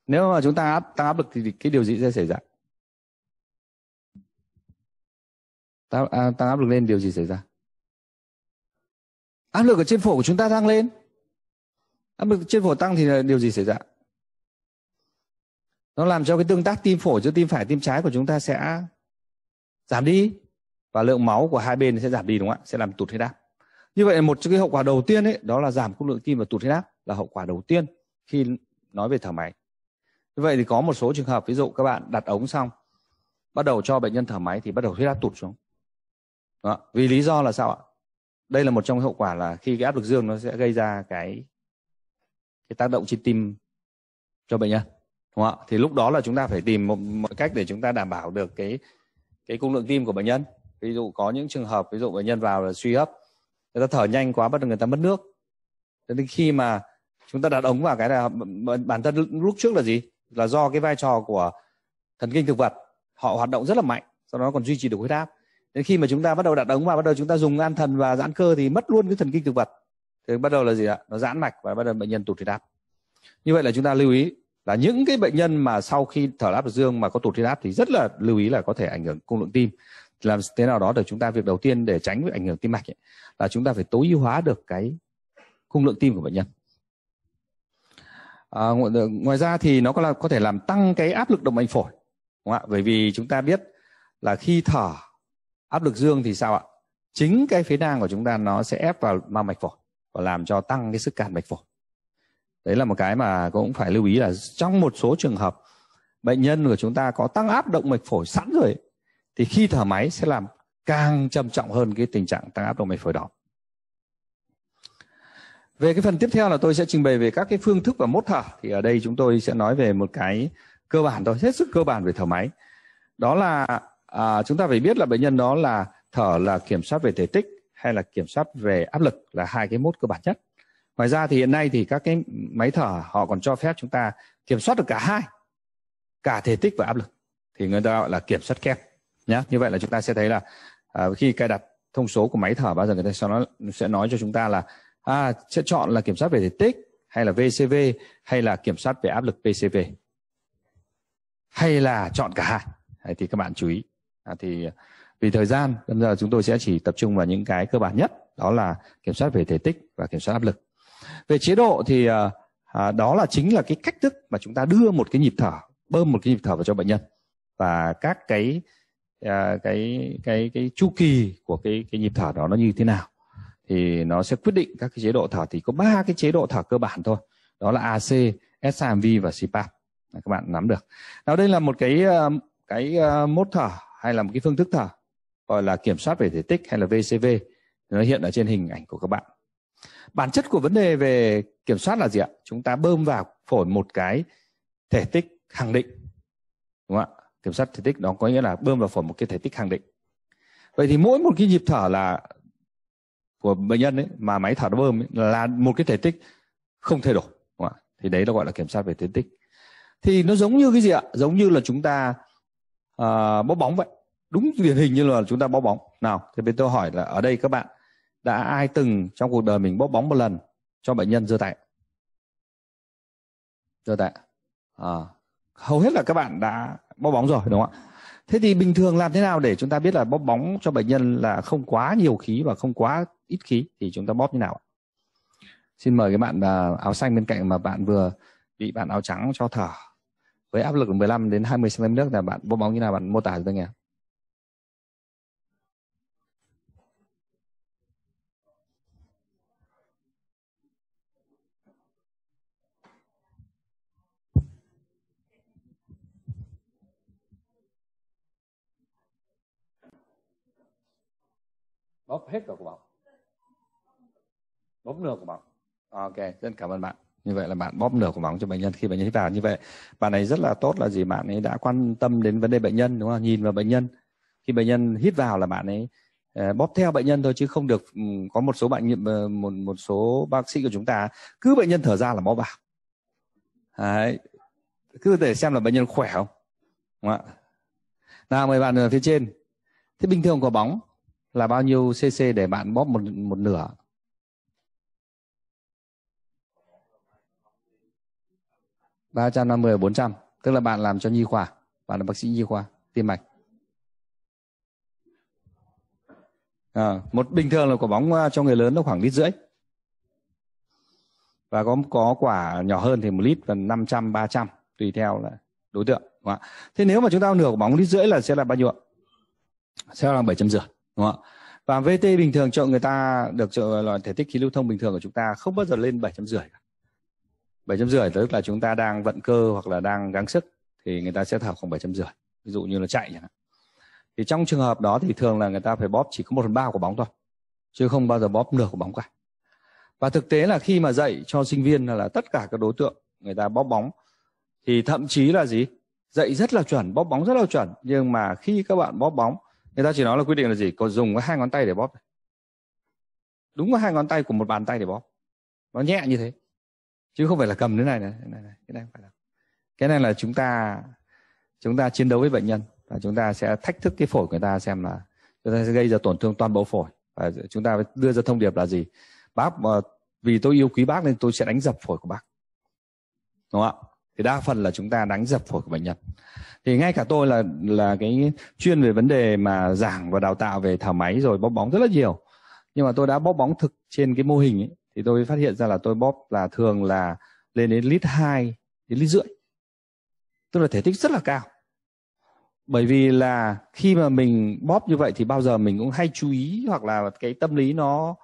Speaker 1: nếu mà chúng ta áp tăng áp lực thì cái điều gì sẽ xảy ra
Speaker 2: tăng, à, tăng áp lực lên điều gì xảy ra
Speaker 1: áp lực ở trên phổi của chúng ta tăng lên áp lực trên phổi tăng thì là điều gì xảy ra nó làm cho cái tương tác tim phổi giữa tim phải tim trái của chúng ta sẽ giảm đi và lượng máu của hai bên sẽ giảm đi đúng không ạ sẽ làm tụt huyết áp như vậy một trong cái hậu quả đầu tiên ấy đó là giảm cung lượng tim và tụt huyết áp là hậu quả đầu tiên khi nói về thở máy. vậy thì có một số trường hợp ví dụ các bạn đặt ống xong bắt đầu cho bệnh nhân thở máy thì bắt đầu huyết áp tụt xuống. Đó. Vì lý do là sao ạ? Đây là một trong hậu quả là khi cái áp lực dương nó sẽ gây ra cái cái tác động trên tim cho bệnh nhân đúng không ạ thì lúc đó là chúng ta phải tìm một, một cách để chúng ta đảm bảo được cái cái cung lượng tim của bệnh nhân ví dụ có những trường hợp ví dụ bệnh nhân vào là suy hấp người ta thở nhanh quá bắt đầu người ta mất nước thế nên khi mà chúng ta đặt ống vào cái là bản thân lúc trước là gì là do cái vai trò của thần kinh thực vật họ hoạt động rất là mạnh sau đó còn duy trì được huyết áp đến khi mà chúng ta bắt đầu đặt ống vào bắt đầu chúng ta dùng an thần và giãn cơ thì mất luôn cái thần kinh thực vật thì bắt đầu là gì ạ nó giãn mạch và bắt đầu bệnh nhân tụt huyết áp như vậy là chúng ta lưu ý là những cái bệnh nhân mà sau khi thở áp được dương mà có tụt huyết áp thì rất là lưu ý là có thể ảnh hưởng cung lượng tim làm thế nào đó để chúng ta việc đầu tiên để tránh việc ảnh hưởng tim mạch ấy, là chúng ta phải tối ưu hóa được cái cung lượng tim của bệnh nhân À, ngoài ra thì nó có là có thể làm tăng cái áp lực động mạch phổi, đúng không ạ? Bởi vì chúng ta biết là khi thở áp lực dương thì sao ạ? Chính cái phế nang của chúng ta nó sẽ ép vào mao mạch phổi và làm cho tăng cái sức cản mạch phổi. Đấy là một cái mà cũng phải lưu ý là trong một số trường hợp bệnh nhân của chúng ta có tăng áp động mạch phổi sẵn rồi thì khi thở máy sẽ làm càng trầm trọng hơn cái tình trạng tăng áp động mạch phổi đó. Về cái phần tiếp theo là tôi sẽ trình bày về các cái phương thức và mốt thở. Thì ở đây chúng tôi sẽ nói về một cái cơ bản thôi, hết sức cơ bản về thở máy. Đó là à, chúng ta phải biết là bệnh nhân đó là thở là kiểm soát về thể tích hay là kiểm soát về áp lực là hai cái mốt cơ bản nhất. Ngoài ra thì hiện nay thì các cái máy thở họ còn cho phép chúng ta kiểm soát được cả hai, cả thể tích và áp lực. Thì người ta gọi là kiểm soát kép. Nhá. Như vậy là chúng ta sẽ thấy là à, khi cài đặt thông số của máy thở bao giờ người ta sẽ nói, sẽ nói cho chúng ta là à, sẽ chọn là kiểm soát về thể tích hay là VCV hay là kiểm soát về áp lực PCV hay là chọn cả hai thì các bạn chú ý à, thì à, vì thời gian bây giờ chúng tôi sẽ chỉ tập trung vào những cái cơ bản nhất đó là kiểm soát về thể tích và kiểm soát áp lực về chế độ thì à, à, đó là chính là cái cách thức mà chúng ta đưa một cái nhịp thở bơm một cái nhịp thở vào cho bệnh nhân và các cái à, cái cái cái chu kỳ của cái cái nhịp thở đó nó như thế nào thì nó sẽ quyết định các cái chế độ thở thì có ba cái chế độ thở cơ bản thôi đó là AC, SAMV và CPAP các bạn nắm được nào đây là một cái ờ, cái ờ, mốt thở hay là một cái phương thức thở gọi là kiểm soát về thể tích hay là VCV nó hiện ở trên hình ảnh của các bạn bản chất của vấn đề về kiểm soát là gì ạ chúng ta bơm vào phổi một cái thể tích khẳng định đúng không ạ kiểm soát thể tích đó có nghĩa là bơm vào phổi một cái thể tích khẳng định vậy thì mỗi một cái nhịp thở là của bệnh nhân ấy, mà máy thở nó bơm ấy, là một cái thể tích không thay đổi đúng không? thì đấy nó gọi là kiểm soát về thể tích thì nó giống như cái gì ạ giống như là chúng ta à, bó bóng vậy đúng điển hình như là chúng ta bó bóng nào thì bên tôi hỏi là ở đây các bạn đã ai từng trong cuộc đời mình bó bóng một lần cho bệnh nhân giơ tay giơ tay à, hầu hết là các bạn đã bó bóng rồi đúng không ạ thế thì bình thường làm thế nào để chúng ta biết là bóp bóng cho bệnh nhân là không quá nhiều khí và không quá ít khí thì chúng ta bóp như nào xin mời cái bạn à, áo xanh bên cạnh mà bạn vừa bị bạn áo trắng cho thở với áp lực 15 đến 20 cm nước là bạn bóp bóng như nào bạn mô tả cho tôi nghe bóp hết cả quả bóng bóp nửa của bóng ok rất cảm ơn bạn như vậy là bạn bóp nửa của bóng cho bệnh nhân khi bệnh nhân hít vào như vậy bạn này rất là tốt là gì bạn ấy đã quan tâm đến vấn đề bệnh nhân đúng không nhìn vào bệnh nhân khi bệnh nhân hít vào là bạn ấy ờ, bóp theo bệnh nhân thôi chứ không được ừ, có một số bạn ờ, một một số bác sĩ của chúng ta cứ bệnh nhân thở ra là bóp vào Đấy. cứ để xem là bệnh nhân khỏe không đúng không ạ nào mời bạn ở phía trên thế bình thường có bóng là bao nhiêu cc để bạn bóp một một nửa
Speaker 2: ba trăm năm mươi bốn trăm tức là bạn làm cho nhi khoa bạn là bác sĩ nhi khoa tim mạch
Speaker 1: à, một bình thường là quả bóng à, cho người lớn nó khoảng lít rưỡi và có có quả nhỏ hơn thì một lít gần năm trăm ba trăm tùy theo là đối tượng đúng không Thế nếu mà chúng ta nửa quả bóng lít rưỡi là sẽ là bao nhiêu ạ? Sẽ là bảy trăm rưỡi đúng không ạ và VT bình thường cho người ta được chợ là thể tích khí lưu thông bình thường của chúng ta không bao giờ lên bảy trăm rưỡi bảy trăm rưỡi tức là chúng ta đang vận cơ hoặc là đang gắng sức thì người ta sẽ thở khoảng bảy trăm rưỡi ví dụ như là chạy chẳng hạn thì trong trường hợp đó thì thường là người ta phải bóp chỉ có một phần ba của bóng thôi chứ không bao giờ bóp nửa của bóng cả và thực tế là khi mà dạy cho sinh viên là tất cả các đối tượng người ta bóp bóng thì thậm chí là gì dạy rất là chuẩn bóp bóng rất là chuẩn nhưng mà khi các bạn bóp bóng người ta chỉ nói là quy định là gì có dùng có hai ngón tay để bóp đúng có hai ngón tay của một bàn tay để bóp nó nhẹ như thế chứ không phải là cầm thế này này, thế này, này. cái này phải là cái này là chúng ta chúng ta chiến đấu với bệnh nhân và chúng ta sẽ thách thức cái phổi của người ta xem là chúng ta sẽ gây ra tổn thương toàn bộ phổi và chúng ta đưa ra thông điệp là gì bác vì tôi yêu quý bác nên tôi sẽ đánh dập phổi của bác đúng không ạ thì đa phần là chúng ta đánh dập phổi của bệnh nhân thì ngay cả tôi là là cái chuyên về vấn đề mà giảng và đào tạo về thảo máy rồi bóp bóng rất là nhiều nhưng mà tôi đã bóp bóng thực trên cái mô hình ấy, thì tôi phát hiện ra là tôi bóp là thường là lên đến lít 2 đến lít rưỡi tức là thể tích rất là cao bởi vì là khi mà mình bóp như vậy thì bao giờ mình cũng hay chú ý hoặc là cái tâm lý nó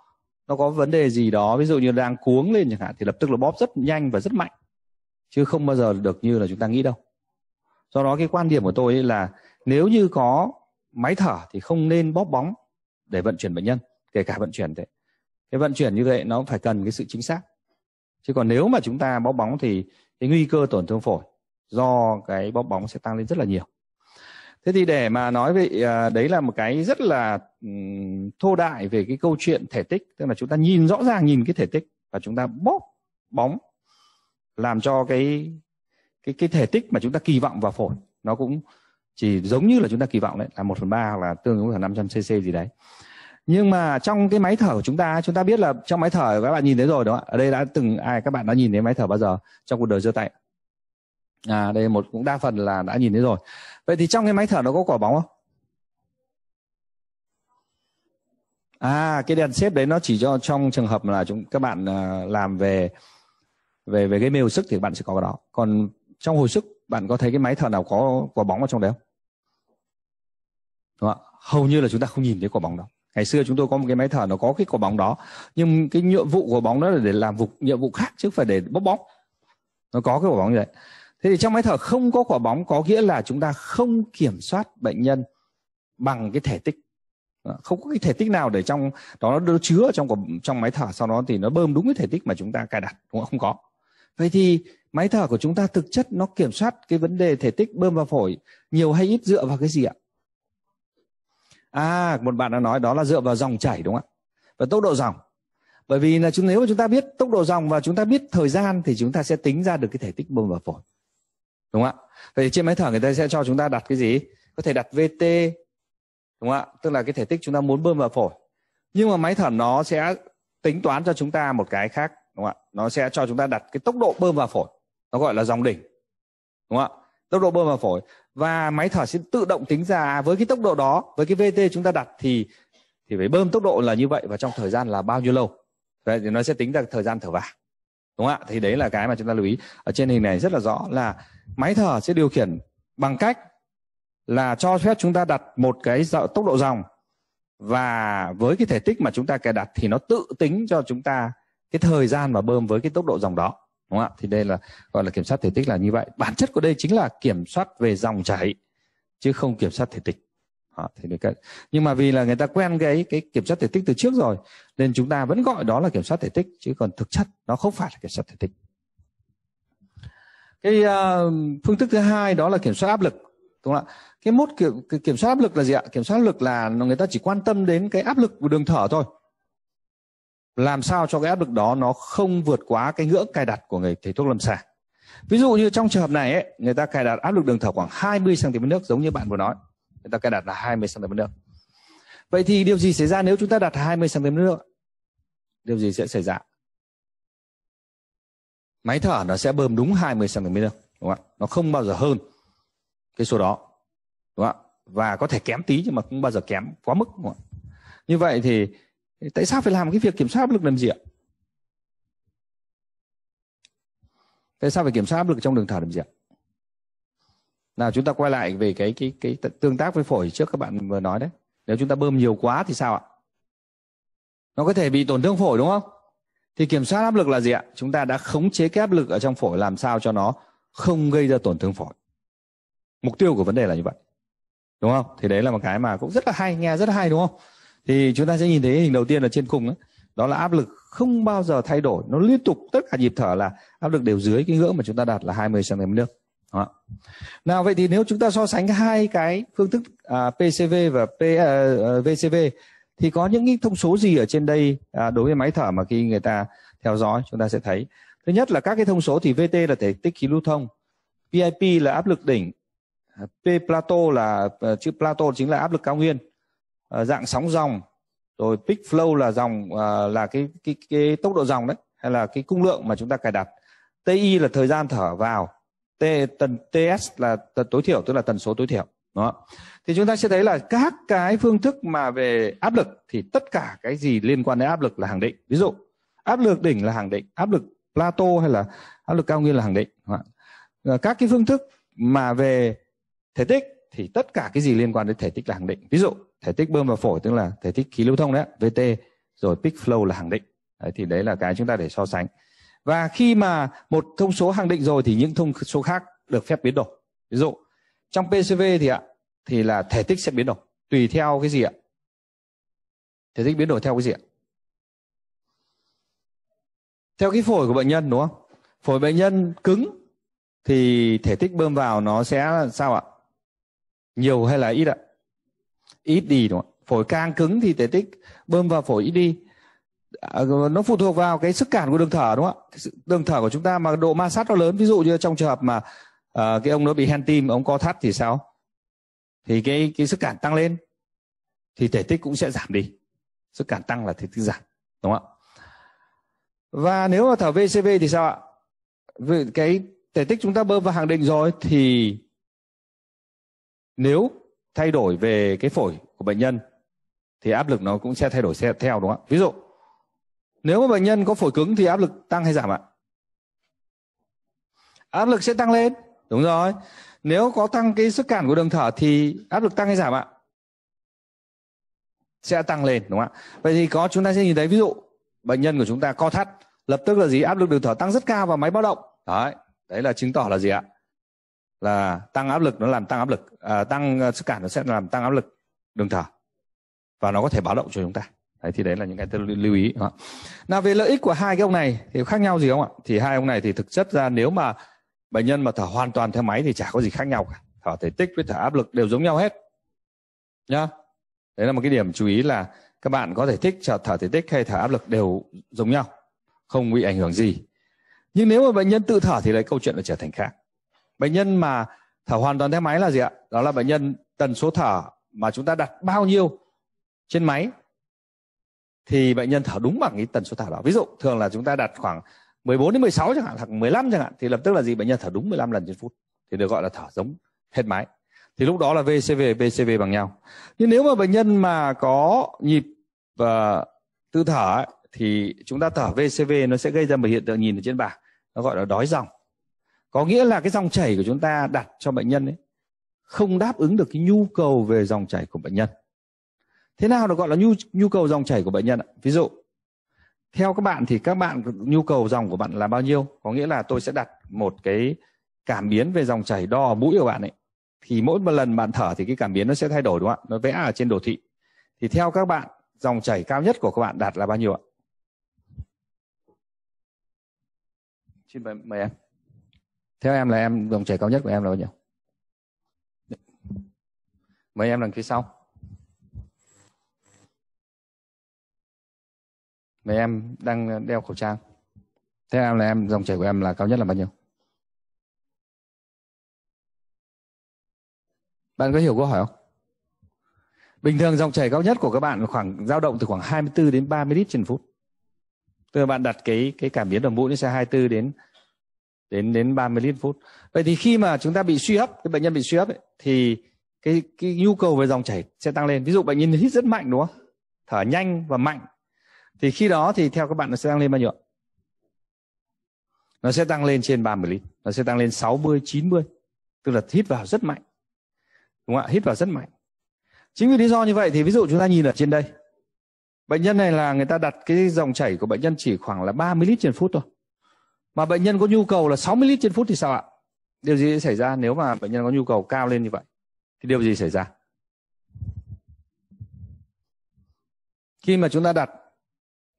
Speaker 1: nó có vấn đề gì đó ví dụ như đang cuống lên chẳng hạn thì lập tức là bóp rất nhanh và rất mạnh chứ không bao giờ được như là chúng ta nghĩ đâu do đó cái quan điểm của tôi là nếu như có máy thở thì không nên bóp bóng để vận chuyển bệnh nhân kể cả vận chuyển thế cái vận chuyển như vậy nó phải cần cái sự chính xác chứ còn nếu mà chúng ta bóp bóng thì cái nguy cơ tổn thương phổi do cái bóp bóng sẽ tăng lên rất là nhiều thế thì để mà nói về à, đấy là một cái rất là thô đại về cái câu chuyện thể tích tức là chúng ta nhìn rõ ràng nhìn cái thể tích và chúng ta bóp bóng làm cho cái cái cái thể tích mà chúng ta kỳ vọng vào phổi nó cũng chỉ giống như là chúng ta kỳ vọng đấy là 1 phần ba hoặc là tương ứng là 500 cc gì đấy nhưng mà trong cái máy thở của chúng ta chúng ta biết là trong máy thở các bạn nhìn thấy rồi đúng không ạ ở đây đã từng ai các bạn đã nhìn thấy máy thở bao giờ trong cuộc đời giơ tay à đây một cũng đa phần là đã nhìn thấy rồi vậy thì trong cái máy thở nó có quả bóng không à cái đèn xếp đấy nó chỉ cho trong trường hợp là chúng các bạn à, làm về về về cái mêu sức thì các bạn sẽ có cái đó còn trong hồi sức bạn có thấy cái máy thở nào có quả bóng ở trong đấy không Đúng không? hầu như là chúng ta không nhìn thấy quả bóng đó ngày xưa chúng tôi có một cái máy thở nó có cái quả bóng đó nhưng cái nhiệm vụ của bóng đó là để làm vụ nhiệm vụ khác chứ không phải để bóp bóng nó có cái quả bóng như vậy thế thì trong máy thở không có quả bóng có nghĩa là chúng ta không kiểm soát bệnh nhân bằng cái thể tích không có cái thể tích nào để trong đó nó chứa trong trong máy thở sau đó thì nó bơm đúng cái thể tích mà chúng ta cài đặt cũng không có vậy thì máy thở của chúng ta thực chất nó kiểm soát cái vấn đề thể tích bơm vào phổi nhiều hay ít dựa vào cái gì ạ à một bạn đã nói đó là dựa vào dòng chảy đúng không ạ và tốc độ dòng bởi vì là chúng nếu mà chúng ta biết tốc độ dòng và chúng ta biết thời gian thì chúng ta sẽ tính ra được cái thể tích bơm vào phổi đúng không ạ vậy trên máy thở người ta sẽ cho chúng ta đặt cái gì có thể đặt vt đúng không ạ tức là cái thể tích chúng ta muốn bơm vào phổi nhưng mà máy thở nó sẽ tính toán cho chúng ta một cái khác nó sẽ cho chúng ta đặt cái tốc độ bơm vào phổi nó gọi là dòng đỉnh đúng không ạ tốc độ bơm vào phổi và máy thở sẽ tự động tính ra với cái tốc độ đó với cái vt chúng ta đặt thì thì phải bơm tốc độ là như vậy và trong thời gian là bao nhiêu lâu đấy thì nó sẽ tính ra thời gian thở vào đúng không ạ thì đấy là cái mà chúng ta lưu ý ở trên hình này rất là rõ là máy thở sẽ điều khiển bằng cách là cho phép chúng ta đặt một cái tốc độ dòng và với cái thể tích mà chúng ta cài đặt thì nó tự tính cho chúng ta cái thời gian mà bơm với cái tốc độ dòng đó đúng không ạ thì đây là gọi là kiểm soát thể tích là như vậy bản chất của đây chính là kiểm soát về dòng chảy chứ không kiểm soát thể tích đó, thì được cái nhưng mà vì là người ta quen cái cái kiểm soát thể tích từ trước rồi nên chúng ta vẫn gọi đó là kiểm soát thể tích chứ còn thực chất nó không phải là kiểm soát thể tích cái uh, phương thức thứ hai đó là kiểm soát áp lực đúng không ạ cái mốt kiểm, kiểm soát áp lực là gì ạ kiểm soát áp lực là người ta chỉ quan tâm đến cái áp lực của đường thở thôi làm sao cho cái áp lực đó nó không vượt quá cái ngưỡng cài đặt của người thầy thuốc lâm sàng ví dụ như trong trường hợp này ấy, người ta cài đặt áp lực đường thở khoảng 20 cm nước giống như bạn vừa nói người ta cài đặt là 20 cm nước vậy thì điều gì xảy ra nếu chúng ta đặt 20 cm nước điều
Speaker 2: gì sẽ xảy ra máy thở nó sẽ bơm đúng 20 cm nước
Speaker 1: đúng không ạ nó không bao giờ hơn cái số đó đúng không ạ và có thể kém tí nhưng mà không bao giờ kém quá mức đúng không ạ như vậy thì tại sao phải làm cái việc kiểm soát áp lực làm gì ạ tại sao phải kiểm soát áp lực trong đường thở làm gì ạ nào chúng ta quay lại về cái cái cái tương tác với phổi trước các bạn vừa nói đấy nếu chúng ta bơm nhiều quá thì sao ạ nó có thể bị tổn thương phổi đúng không thì kiểm soát áp lực là gì ạ chúng ta đã khống chế cái áp lực ở trong phổi làm sao cho nó không gây ra tổn thương phổi mục tiêu của vấn đề là như vậy đúng không thì đấy là một cái mà cũng rất là hay nghe rất là hay đúng không thì chúng ta sẽ nhìn thấy hình đầu tiên là trên cùng đó, đó là áp lực không bao giờ thay đổi nó liên tục tất cả nhịp thở là áp lực đều dưới cái ngưỡng mà chúng ta đạt là 20 cm nước đó. nào vậy thì nếu chúng ta so sánh hai cái phương thức à, PCV và P, à, VCV à, thì có những cái thông số gì ở trên đây à, đối với máy thở mà khi người ta theo dõi chúng ta sẽ thấy thứ nhất là các cái thông số thì VT là thể tích khí lưu thông PIP là áp lực đỉnh à, P plateau là à, chữ plateau chính là áp lực cao nguyên Ờ, dạng sóng dòng rồi peak flow là dòng ờ, là cái, cái cái tốc độ dòng đấy hay là cái cung lượng mà chúng ta cài đặt ti là thời gian thở vào t tần ts là tần tối thiểu tức là tần số tối thiểu đó thì chúng ta sẽ thấy là các cái phương thức mà về áp lực thì tất cả cái gì liên quan đến áp lực là hàng định ví dụ áp lực đỉnh là hàng định áp lực plato hay là áp lực cao nguyên là hàng định ờ, các cái phương thức mà về thể tích thì tất cả cái gì liên quan đến thể tích là hàng định ví dụ thể tích bơm vào phổi tức là thể tích khí lưu thông đấy VT rồi peak flow là hàng định đấy, thì đấy là cái chúng ta để so sánh và khi mà một thông số hàng định rồi thì những thông số khác được phép biến đổi ví dụ trong PCV thì ạ thì là thể tích sẽ biến đổi tùy theo cái gì ạ thể tích biến đổi theo cái gì ạ theo cái phổi của bệnh nhân đúng không phổi bệnh nhân cứng thì thể tích bơm vào nó sẽ sao ạ nhiều hay là ít ạ ít đi đúng không phổi càng cứng thì thể tích bơm vào phổi ít đi à, nó phụ thuộc vào cái sức cản của đường thở đúng không ạ đường thở của chúng ta mà độ ma sát nó lớn ví dụ như trong trường hợp mà à, cái ông nó bị hen tim ông co thắt thì sao thì cái cái sức cản tăng lên thì thể tích cũng sẽ giảm đi sức cản tăng là thể tích giảm đúng không ạ và nếu mà thở VCV thì sao ạ cái thể tích chúng ta bơm vào hàng định rồi thì nếu thay đổi về cái phổi của bệnh nhân thì áp lực nó cũng sẽ thay đổi theo đúng không ạ? Ví dụ nếu mà bệnh nhân có phổi cứng thì áp lực tăng hay giảm ạ? Áp lực sẽ tăng lên, đúng rồi. Nếu có tăng cái sức cản của đường thở thì áp lực tăng hay giảm ạ? Sẽ tăng lên đúng không ạ? Vậy thì có chúng ta sẽ nhìn thấy ví dụ bệnh nhân của chúng ta co thắt, lập tức là gì? Áp lực đường thở tăng rất cao và máy báo động. Đấy, đấy là chứng tỏ là gì ạ? là tăng áp lực nó làm tăng áp lực à, tăng ờ, sức cản nó sẽ làm tăng áp lực đường thở và nó có thể báo động cho chúng ta đấy thì đấy là những cái tôi lưu ý nào về lợi ích của hai cái ông này thì khác nhau gì không ạ thì hai ông này thì thực chất ra nếu mà bệnh nhân mà thở hoàn toàn theo máy thì chả có gì khác nhau cả thở thể tích với thở áp lực đều giống nhau hết nhá đấy là một cái điểm chú ý là các bạn có thể thích thở thể tích hay thở áp lực đều giống nhau không bị ảnh hưởng gì nhưng nếu mà bệnh nhân tự thở thì lại câu chuyện là trở thành khác bệnh nhân mà thở hoàn toàn theo máy là gì ạ đó là bệnh nhân tần số thở mà chúng ta đặt bao nhiêu trên máy thì bệnh nhân thở đúng bằng cái tần số thở đó ví dụ thường là chúng ta đặt khoảng 14 đến 16 chẳng hạn hoặc 15 chẳng hạn thì lập tức là gì bệnh nhân thở đúng 15 lần trên phút thì được gọi là thở giống hết máy thì lúc đó là VCV PCV bằng nhau nhưng nếu mà bệnh nhân mà có nhịp và ờ, tư thở ấy, thì chúng ta thở VCV nó sẽ gây ra một hiện tượng nhìn ở trên bảng nó gọi là đói dòng có nghĩa là cái dòng chảy của chúng ta đặt cho bệnh nhân ấy không đáp ứng được cái nhu cầu về dòng chảy của bệnh nhân thế nào được gọi là nhu nhu cầu dòng chảy của bệnh nhân ạ ví dụ theo các bạn thì các bạn nhu cầu dòng của bạn là bao nhiêu có nghĩa là tôi sẽ đặt một cái cảm biến về dòng chảy đo ở mũi của bạn ấy thì mỗi một lần bạn thở thì cái cảm biến nó sẽ thay đổi đúng không ạ nó vẽ ở trên đồ thị thì theo các bạn dòng chảy cao nhất của các bạn đạt là bao nhiêu ạ
Speaker 2: xin mời, mời em
Speaker 1: theo em là em
Speaker 2: dòng chảy cao nhất của em là bao nhiêu mời em đằng phía sau mời em đang đeo khẩu trang theo em là em dòng chảy của em là cao nhất là bao nhiêu bạn có hiểu câu hỏi không
Speaker 1: bình thường dòng chảy cao nhất của các bạn khoảng dao động từ khoảng 24 đến 30 lít trên phút tức là bạn đặt cái cái cảm biến đầu mũi nó sẽ 24 đến đến đến 30 lít phút vậy thì khi mà chúng ta bị suy hấp cái bệnh nhân bị suy hấp ấy, thì cái cái nhu cầu về dòng chảy sẽ tăng lên ví dụ bệnh nhân hít rất mạnh đúng không thở nhanh và mạnh thì khi đó thì theo các bạn nó sẽ tăng lên bao nhiêu nó sẽ tăng lên trên 30 lít nó sẽ tăng lên 60 90 tức là hít vào rất mạnh đúng không ạ hít vào rất mạnh chính vì lý do như vậy thì ví dụ chúng ta nhìn ở trên đây bệnh nhân này là người ta đặt cái dòng chảy của bệnh nhân chỉ khoảng là 30 lít trên phút thôi mà bệnh nhân có nhu cầu là 60 lít trên phút thì sao ạ điều gì sẽ xảy ra nếu mà bệnh nhân có nhu cầu cao lên như vậy thì điều gì xảy ra khi mà chúng ta đặt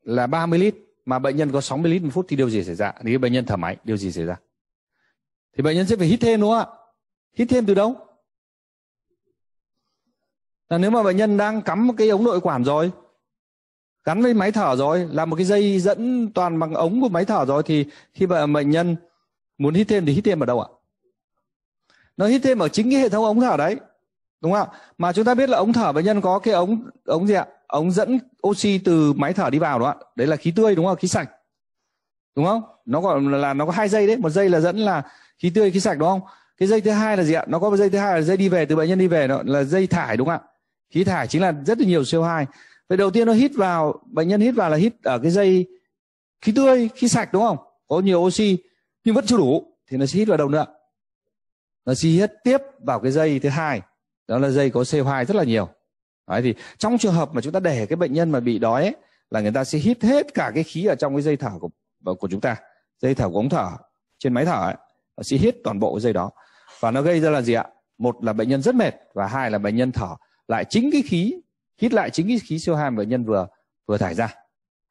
Speaker 1: là 30 lít mà bệnh nhân có 60 lít một phút thì điều gì xảy ra nếu bệnh nhân thở máy điều gì xảy ra thì bệnh nhân sẽ phải hít thêm đúng không ạ hít thêm từ đâu là nếu mà bệnh nhân đang cắm cái ống nội quản rồi gắn với máy thở rồi là một cái dây dẫn toàn bằng ống của máy thở rồi thì khi mà bệnh nhân muốn hít thêm thì hít thêm ở đâu ạ nó hít thêm ở chính cái hệ thống ống thở đấy đúng không ạ mà chúng ta biết là ống thở bệnh nhân có cái ống ống gì ạ ống dẫn oxy từ máy thở đi vào đó ạ đấy là khí tươi đúng không khí sạch đúng không nó gọi là nó có hai dây đấy một dây là dẫn là khí tươi khí sạch đúng không cái dây thứ hai là gì ạ nó có dây thứ hai là dây đi về từ bệnh nhân đi về đó là dây thải đúng không ạ khí thải chính là rất là nhiều CO2 Vậy đầu tiên nó hít vào, bệnh nhân hít vào là hít ở cái dây khí tươi, khí sạch đúng không? Có nhiều oxy nhưng vẫn chưa đủ thì nó sẽ hít vào đâu nữa. Nó sẽ hít tiếp vào cái dây thứ hai, đó là dây có CO2 rất là nhiều. Đấy thì trong trường hợp mà chúng ta để cái bệnh nhân mà bị đói ấy, là người ta sẽ hít hết cả cái khí ở trong cái dây thở của của chúng ta, dây thở của ống thở trên máy thở ấy, nó sẽ hít toàn bộ cái dây đó và nó gây ra là gì ạ? Một là bệnh nhân rất mệt và hai là bệnh nhân thở lại chính cái khí hít lại chính cái khí CO2 mà bệnh nhân vừa vừa thải ra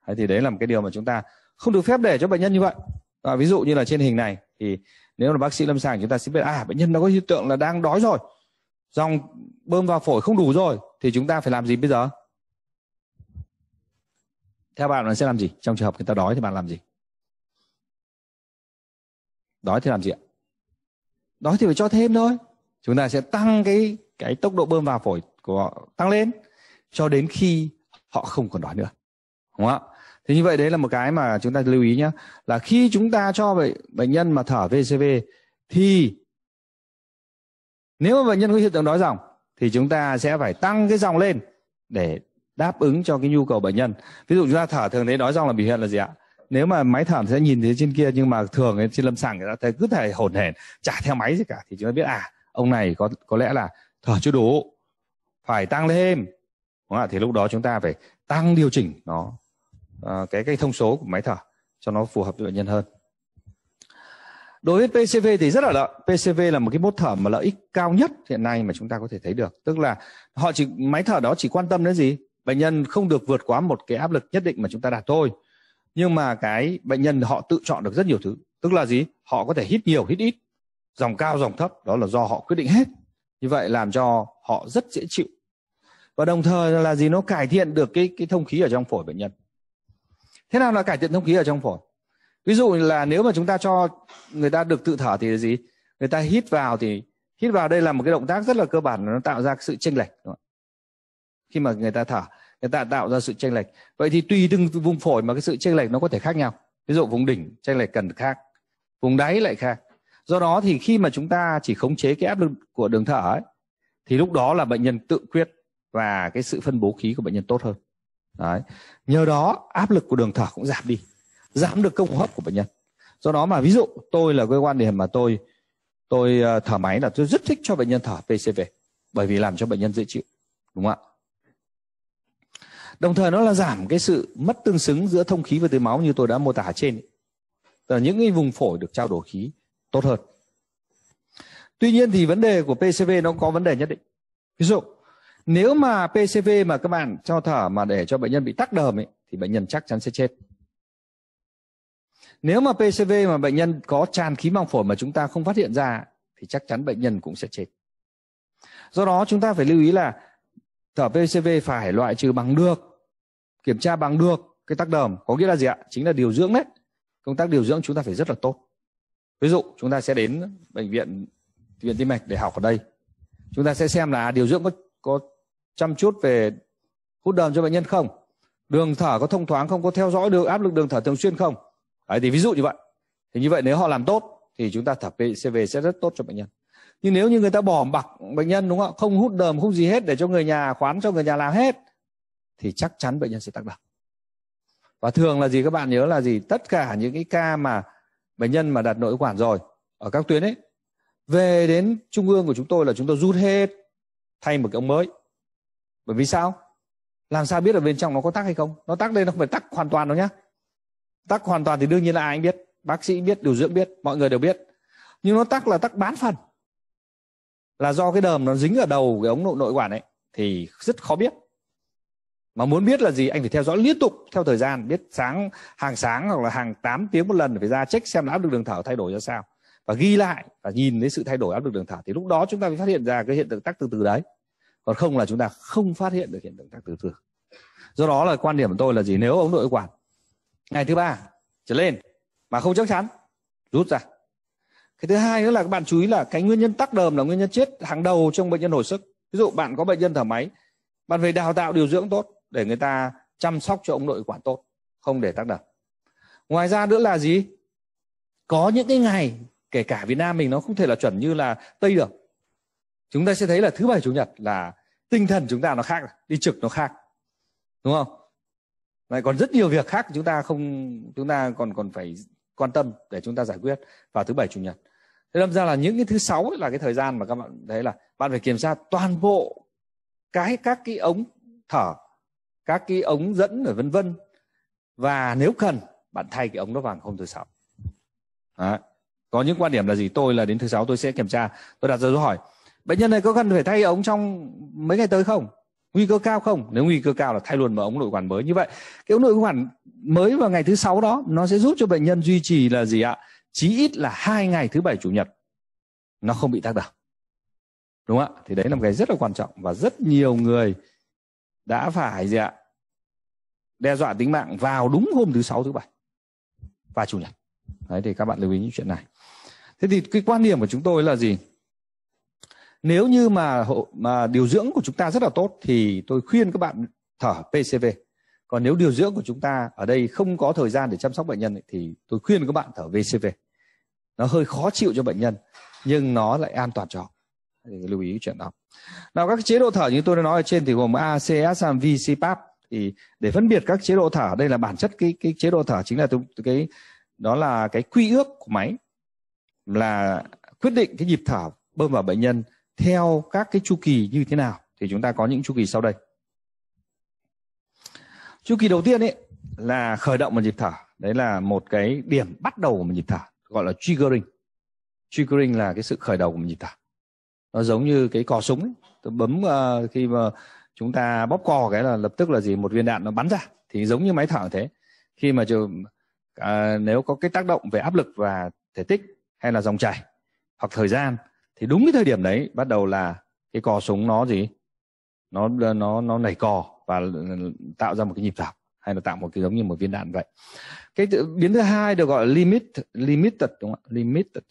Speaker 1: đấy, thì đấy là một cái điều mà chúng ta không được phép để cho bệnh nhân như vậy à, ví dụ như là trên hình này thì nếu là bác sĩ lâm sàng chúng ta sẽ biết à bệnh nhân nó có hiện tượng là đang đói rồi dòng bơm vào phổi không đủ rồi thì chúng ta phải làm gì bây giờ theo bạn nó sẽ làm gì trong trường hợp người ta đói thì bạn làm gì đói thì làm gì ạ đói thì phải cho thêm thôi chúng ta sẽ tăng cái cái tốc độ bơm vào phổi của họ tăng lên cho đến khi họ không còn đói nữa đúng không ạ thế như vậy đấy là một cái mà chúng ta lưu ý nhé là khi chúng ta cho bệnh bệnh nhân mà thở vcv thì nếu mà bệnh nhân có hiện tượng đói dòng thì chúng ta sẽ phải tăng cái dòng lên để đáp ứng cho cái nhu cầu bệnh nhân ví dụ chúng ta thở thường thấy đói dòng là biểu hiện là gì ạ nếu mà máy thở sẽ nhìn thấy trên kia nhưng mà thường trên lâm sàng người ta thấy cứ thể hổn hển chả theo máy gì cả thì chúng ta biết à ông này có có lẽ là thở chưa đủ phải tăng lên đúng không? thì lúc đó chúng ta phải tăng điều chỉnh nó ờ, cái cái thông số của máy thở cho nó phù hợp với bệnh nhân hơn đối với PCV thì rất là lợi PCV là một cái mốt thở mà lợi ích cao nhất hiện nay mà chúng ta có thể thấy được tức là họ chỉ máy thở đó chỉ quan tâm đến gì bệnh nhân không được vượt quá một cái áp lực nhất định mà chúng ta đạt thôi nhưng mà cái bệnh nhân họ tự chọn được rất nhiều thứ tức là gì họ có thể hít nhiều hít ít dòng cao dòng thấp đó là do họ quyết định hết như vậy làm cho họ rất dễ chịu và đồng thời là gì nó cải thiện được cái cái thông khí ở trong phổi bệnh nhân thế nào là cải thiện thông khí ở trong phổi ví dụ là nếu mà chúng ta cho người ta được tự thở thì gì người ta hít vào thì hít vào đây là một cái động tác rất là cơ bản nó tạo ra sự chênh lệch đúng không? khi mà người ta thở người ta tạo ra sự chênh lệch vậy thì tùy từng vùng phổi mà cái sự chênh lệch nó có thể khác nhau ví dụ vùng đỉnh chênh lệch cần khác vùng đáy lại khác do đó thì khi mà chúng ta chỉ khống chế cái áp lực của đường thở ấy, thì lúc đó là bệnh nhân tự quyết và cái sự phân bố khí của bệnh nhân tốt hơn đấy nhờ đó áp lực của đường thở cũng giảm đi giảm được công hấp của bệnh nhân do đó mà ví dụ tôi là cái quan điểm mà tôi tôi ờ, thở máy là tôi rất thích cho bệnh nhân thở PCV bởi vì làm cho bệnh nhân dễ chịu đúng không ạ đồng thời nó là giảm cái sự mất tương xứng giữa thông khí và tưới máu như tôi đã mô tả ở trên là những cái vùng phổi được trao đổi khí tốt hơn tuy nhiên thì vấn đề của PCV nó có vấn đề nhất định ví dụ nếu mà PCV mà các bạn cho thở mà để cho bệnh nhân bị tắc đờm ấy, thì bệnh nhân chắc chắn sẽ chết nếu mà PCV mà bệnh nhân có tràn khí màng phổi mà chúng ta không phát hiện ra thì chắc chắn bệnh nhân cũng sẽ chết do đó chúng ta phải lưu ý là thở PCV phải loại trừ bằng được kiểm tra bằng được cái tắc đờm có nghĩa là gì ạ chính là điều dưỡng đấy công tác điều dưỡng chúng ta phải rất là tốt ví dụ chúng ta sẽ đến bệnh viện bệnh viện tim mạch để học ở đây chúng ta sẽ xem là điều dưỡng có có chăm chút về hút đờm cho bệnh nhân không đường thở có thông thoáng không có theo dõi được áp lực đường thở thường xuyên không đấy thì ví dụ như vậy thì như vậy nếu họ làm tốt thì chúng ta thở PCV sẽ rất tốt cho bệnh nhân nhưng nếu như người ta bỏ bạc bệnh nhân đúng không không hút đờm không gì hết để cho người nhà khoán cho người nhà làm hết thì chắc chắn bệnh nhân sẽ tác đờm. và thường là gì các bạn nhớ là gì tất cả những cái ca mà bệnh nhân mà đặt nội quản rồi ở các tuyến ấy về đến trung ương của chúng tôi là chúng tôi rút hết thay một cái ống mới bởi vì sao làm sao biết ở bên trong nó có tắc hay không nó tắc đây nó không phải tắc hoàn toàn đâu nhá tắc hoàn toàn thì đương nhiên là ai anh biết bác sĩ biết điều dưỡng biết mọi người đều biết nhưng nó tắc là tắc bán phần là do cái đờm nó dính ở đầu cái ống nội nội quản ấy thì rất khó biết mà muốn biết là gì anh phải theo dõi liên tục theo thời gian biết sáng hàng sáng hoặc là hàng 8 tiếng một lần phải ra check xem áp lực đường thở thay đổi ra sao và ghi lại và nhìn thấy sự thay đổi áp lực đường thở thì lúc đó chúng ta mới phát hiện ra cái hiện tượng tắc từ từ đấy còn không là chúng ta không phát hiện được hiện tượng tắc từ từ do đó là quan điểm của tôi là gì nếu ống nội quản ngày thứ ba trở lên mà không chắc chắn rút ra cái thứ hai nữa là các bạn chú ý là cái nguyên nhân tắc đờm là nguyên nhân chết hàng đầu trong bệnh nhân hồi sức ví dụ bạn có bệnh nhân thở máy bạn phải đào tạo điều dưỡng tốt để người ta chăm sóc cho ống nội quản tốt không để tắc đờm ngoài ra nữa là gì có những cái ngày kể cả Việt Nam mình nó không thể là chuẩn như là Tây được chúng ta sẽ thấy là thứ bảy chủ nhật là tinh thần chúng ta nó khác đi trực nó khác đúng không lại còn rất nhiều việc khác chúng ta không chúng ta còn còn phải quan tâm để chúng ta giải quyết vào thứ bảy chủ nhật thế đâm ra là những cái thứ sáu là cái thời gian mà các bạn đấy là bạn phải kiểm tra toàn bộ cái các cái ống thở các cái ống dẫn rồi vân vân và nếu cần bạn thay cái ống đó vào hôm thứ sáu Đấy có những quan điểm là gì tôi là đến thứ sáu tôi sẽ kiểm tra tôi đặt ra câu hỏi bệnh nhân này có cần phải thay ống trong mấy ngày tới không nguy cơ cao không nếu nguy cơ cao là thay luôn vào ống nội quản mới như vậy cái ống nội quản mới vào ngày thứ sáu đó nó sẽ giúp cho bệnh nhân duy trì là gì ạ chí ít là hai ngày thứ bảy chủ nhật nó không bị tác động đúng không ạ thì đấy là một cái rất là quan trọng và rất nhiều người đã phải gì ạ đe dọa tính mạng vào đúng hôm thứ sáu thứ bảy và chủ nhật đấy thì các bạn lưu ý những chuyện này thế thì cái quan điểm của chúng tôi là gì nếu như mà mà điều dưỡng của chúng ta rất là tốt thì tôi khuyên các bạn thở PCV còn nếu điều dưỡng của chúng ta ở đây không có thời gian để chăm sóc bệnh nhân thì tôi khuyên các bạn thở VCV nó hơi khó chịu cho bệnh nhân nhưng nó lại an toàn cho họ lưu ý chuyện đó nào các chế độ thở như tôi đã nói ở trên thì gồm ACS và VCPAP thì để phân biệt các chế độ thở đây là bản chất cái cái chế độ thở chính là cái đó là cái quy ước của máy là quyết định cái nhịp thở bơm vào bệnh nhân theo các cái chu kỳ như thế nào thì chúng ta có những chu kỳ sau đây chu kỳ đầu tiên ấy là khởi động một nhịp thở đấy là một cái điểm bắt đầu của một nhịp thở gọi là triggering triggering là cái sự khởi đầu của một nhịp thở nó giống như cái cò súng ấy. tôi bấm uh, khi mà chúng ta bóp cò cái là lập tức là gì một viên đạn nó bắn ra thì giống như máy thở thế khi mà chờ, uh, nếu có cái tác động về áp lực và thể tích hay là dòng chảy hoặc thời gian thì đúng cái thời điểm đấy bắt đầu là cái cò súng nó gì nó nó nó nảy cò và tạo ra một cái nhịp dạo hay là tạo một cái giống như một viên đạn vậy cái biến thứ hai được gọi là limit limited đúng không ạ limited